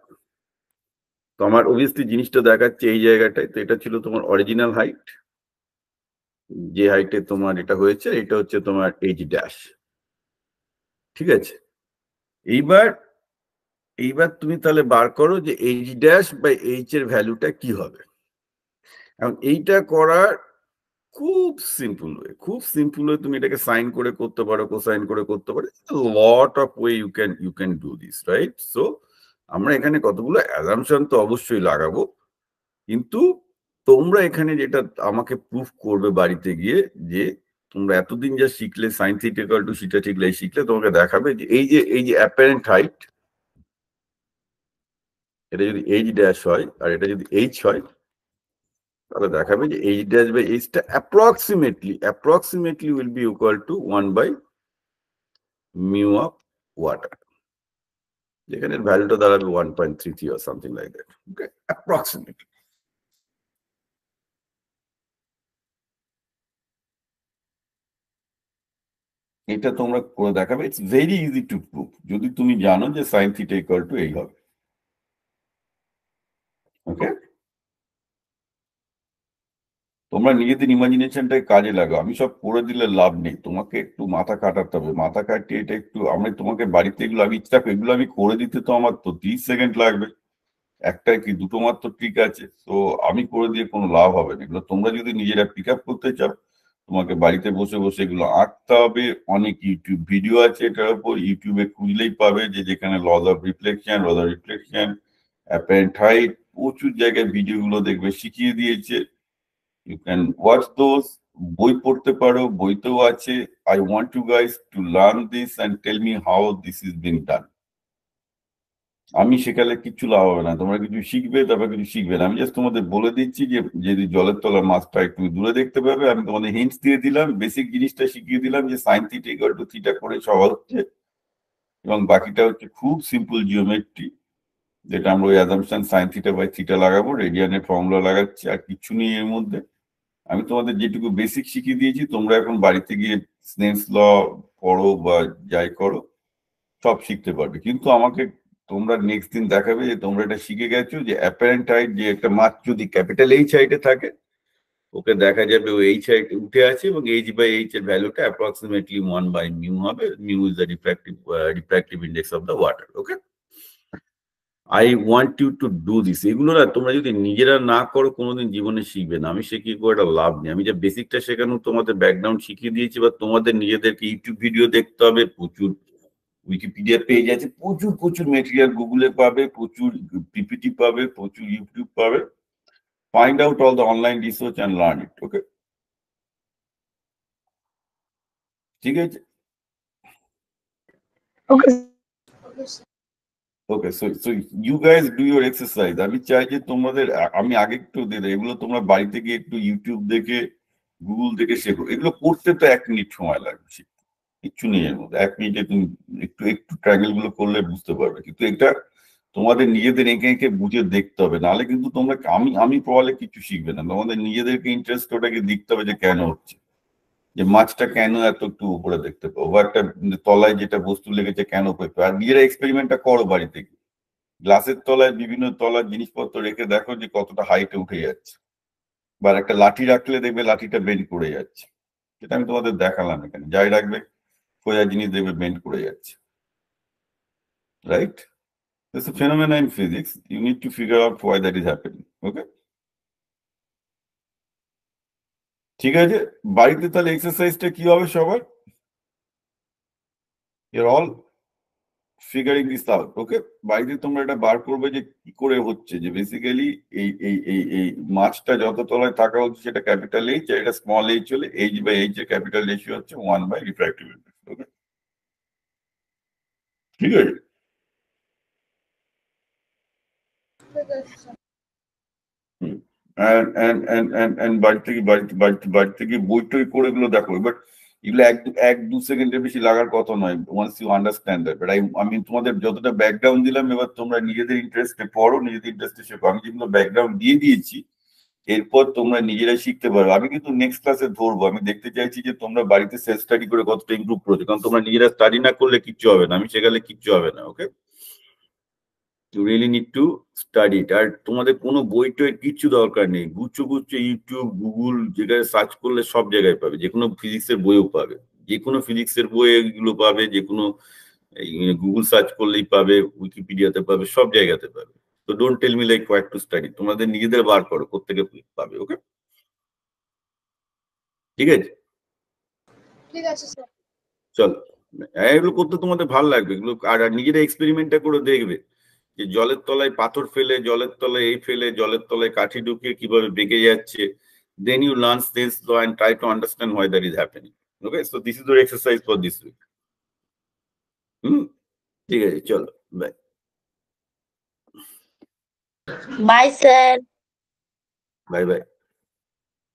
তো আমার অভিয়াসলি জিনিসটা দেখাচ্ছে এই জায়গাটায় তো এটা ছিল তোমার অরিজিনাল হাইট যে হাইটে তোমার এটা হয়েছে এটা হচ্ছে তোমার এইচ ড্যাশ ঠিক আছে এইবার এইবার তুমি তাহলে বার করো যে এইচ ড্যাশ বা এইচ এর ভ্যালুটা কি হবে এখন এইটা করার খুব সিম্পল ওয়ে খুব সিম্পল ওয়ে তুমি এটাকে সাইন করে করতে পারো কোসাইন করে করতে পারো lot of way you can you can do this right so আমরা এখানে কতগুলো অ্যাজামশন তো অবশ্যই লাগাবো কিন্তু তোমরা এখানে যেটা আমাকে প্রুফ করবে বাড়িতে গিয়ে যে তোমরা এতদিন যা শিখলে সাইন্সিটিক্যাল টু সিটা ঠিক লাই শিখলে তোমাকে দেখাবে যে এই যে এই যে অ্যাপারেন্ট হাইট এটা যদি এইচ ড্যাশ হয় আর এটা যদি এইচ হয় তাহলে দেখাবে যে এইচ ড্যাশ বাই এইচটা approximately approximately will be equal to one by mu of water যেখানে ভ্যালুটা দাঁড়াবে ওয়ান পয়েন্ট থ্রি থ্রি আর something like that okay approximately এটা তোমরা করে দেখাবে it's very easy to prove যদি তুমি জানো যে সাইন থিটা ইকুয়াল টু এই হবে তোমরা নিজেদের ইমাজিনেশনটাকে কাজে লাগো আমি সব করে দিলে লাভ নেই তোমাকে একটু মাথা কাটাতে হবে মাথা কাটিয়ে এটা একটু আমি তোমাকে বাড়িতে এগুলো আমি দেখো এগুলো আমি করে দিতে তো আমার তো তিরিশ সেকেন্ড লাগবে একটা কি দুটো মাত্র ঠিক আছে তো আমি করে দিয়ে কোনো লাভ হবে না এগুলো তোমরা যদি নিজেরা পিক আপ করতে চাও তোমাকে বাড়িতে বসে বসে এগুলো আঁকতে হবে অনেক ইউটিউব ভিডিও আছে এটার উপর ইউটিউবে খুঁজলেই পাবে যে যেখানে laws of reflection laws of reflection অ্যাপেন্ট হাইট প্রচুর জায়গায় ভিডিওগুলো দেখবে শিখিয়ে দিয়েছে you can watch those বই পড়তে পারো বইতেও আছে I want to guys to learn this and tell me how this is being done আমি শেখালে কিচ্ছু লাভ হবে না তোমরা কিছু শিখবে তারপর কিছু শিখবে না আমি জাস্ট তোমাদের বলে দিচ্ছি যে যদি জলের তলার মাছটা একটু দূরে দেখতে পাবে আমি তোমাদের হিন্টস দিয়ে দিলাম বেসিক জিনিসটা শিখিয়ে দিলাম যে sine theta equal to theta করে সহজ হচ্ছে এবং বাকিটা হচ্ছে খুব সিম্পল জিওমেট্রি যেটা আমরা ওই assumption sine theta by theta লাগাবো রেডিয়ানের ফর্মুলা লাগাচ্ছি আর কিছু নেই এর মধ্যে আমি তোমাদের যেটুকু বেসিক শিখিয়ে দিয়েছি তোমরা এখন বাড়িতে গিয়ে স্নেস ল পড়ো বা যাই করো সব শিখতে পারবে কিন্তু আমাকে তোমরা নেক্সট দিন দেখাবে যে তোমরা এটা শিখে গেছো যে অ্যাপারেন্ট হাইট যে একটা মাছ যদি ক্যাপিটাল এইচ হাইটে থাকে ওকে দেখা যাবে ও এইচ হাইট উঠে আছে এবং এইচ বাই এইচ এর ভ্যালুটা অ্যাপ্রক্সিমেটলি ওয়ান বাই মিউ হবে mu is the refractive refractive index of the water okay I want you to do this এগুলো না তোমরা যদি নিজেরা না করো কোনোদিন জীবনে শিখবে না আমি শিখিয়ে করে একটা লাভ নেই আমি যে বেসিকটা শেখানো তোমাদের ব্যাকগ্রাউন্ড শিখিয়ে দিয়েছি বা তোমাদের নিজেদেরকে ইউটিউব ভিডিও দেখতে হবে প্রচুর উইকিপিডিয়া পেজ আছে প্রচুর প্রচুর মেটেরিয়াল গুগলে পাবে প্রচুর পিপিটি পাবে প্রচুর ইউটিউব পাবে find out all the online research and learn it okay ঠিক আছে okay okay so so you guys do your exercise আমি চাই যে তোমাদের আমি আগে একটু দিয়ে এগুলো তোমরা বাড়িতে গিয়ে একটু ইউটিউব দেখে গুগল দেখে শেখো এগুলো করতে তো এক মিনিট সময় লাগবে শিখতে কিচ্ছু নেই এর মধ্যে এক মিনিটে তুমি একটু একটু ট্রাগেল গুলো করলে বুঝতে পারবে কিন্তু এটা তোমাদের নিজেদের এঁকে এঁকে বুঝে দেখতে হবে নাহলে কিন্তু তোমরা আমি আমি পড়ালে কিছু শিখবে না তোমাদের নিজেদেরকে ইন্টারেস্ট ওটাকে দেখতে হবে যে কেন হচ্ছে যে মাছটা কেন এত একটু উপরে দেখতে পাবো বা একটা তলায় যেটা বস্তু লেগেছে কেন পেতে আর নিজেরা এক্সপেরিমেন্টটা করো বাড়ি থেকে গ্লাসের তলায় বিভিন্ন তলার জিনিসপত্র রেখে দেখো যে কতটা হাইটে উঠে যাচ্ছে বা একটা লাঠি রাখলে দেখবে লাঠিটা বেন্ড করে যাচ্ছে সেটা আমি তোমাদের দেখালাম এখানে যাই রাখবে সোজা জিনিস দেখবে বেন্ড করে যাচ্ছে right phenomena in physics you need to figure out figure that is happening okay ঠিক আছে বাড়িতে তাহলে এক্সারসাইজটা কি হবে সবার you're all figuring this out okay বাড়িতে তোমরা এটা বার করবে যে কি করে হচ্ছে যে বেসিক্যালি এই এই এই এই মাছটা যত তলায় থাকা হচ্ছে সেটা ক্যাপিটাল এইচ আর এটা স্মল এইচ হলে এইচ বাই এইচ এর ক্যাপিটাল রেশিও হচ্ছে ওয়ান বাই রিফ্র্যাক্টিভ ওকে ঠিক আছে হুম বাড়ি থেকে বাড়ি থেকে বই টই করে দেখো এক দু সেকেন্ডের বেশি লাগার কথা নয় ইউ আমি তোমাদের যতটা ব্যাকগ্রাউন্ড দিলাম এবার তোমরা নিজেদের ইন্টারেস্টে পড়ো নিজেদের আমি ব্যাকগ্রাউন্ড দিয়ে দিয়েছি এরপর তোমরা নিজেরাই শিখতে পারবে আমি কিন্তু নেক্সট ক্লাসে ধরবো আমি দেখতে চাইছি যে তোমরা বাড়িতে সেলফ স্টাডি করে কতটা ইম্প্রুভ করেছো কারণ তোমরা নিজেরা স্টাডি না করলে কিচ্ছু হবে না আমি শেখালে কিচ্ছু হবে না okay you really need to study it আর তোমাদের কোনো বই টই কিচ্ছু দরকার নেই গুচ্ছ গুচ্ছ ইউটিউব গুগল যেখানে সার্চ করলে সব জায়গায় পাবে যে কোনো ফিজিক্সের বইও পাবে যে কোনো ফিজিক্সের বই এগুলো পাবে যে কোনো গুগল সার্চ করলেই পাবে উইকিপিডিয়াতে পাবে সব জায়গাতে পাবে তো don't tell me like what to study তোমাদের নিজেদের বার করো কোথেকে পাবে ওকে ঠিক আছে চলো এগুলো করতে তোমাদের ভালো লাগবে এগুলো আর নিজেরা এক্সপেরিমেন্টটা করে দেখবে যে জলের তলায় পাথর ফেলে জলের তলায় এই ফেলে জলের তলায় কাঠি ঢুকিয়ে কিভাবে বেঁকে যাচ্ছে then you learns this law and try to understand why that is happening okay so this is the exercise for this week hmm ঠিক আছে চলো bye bye sir bye by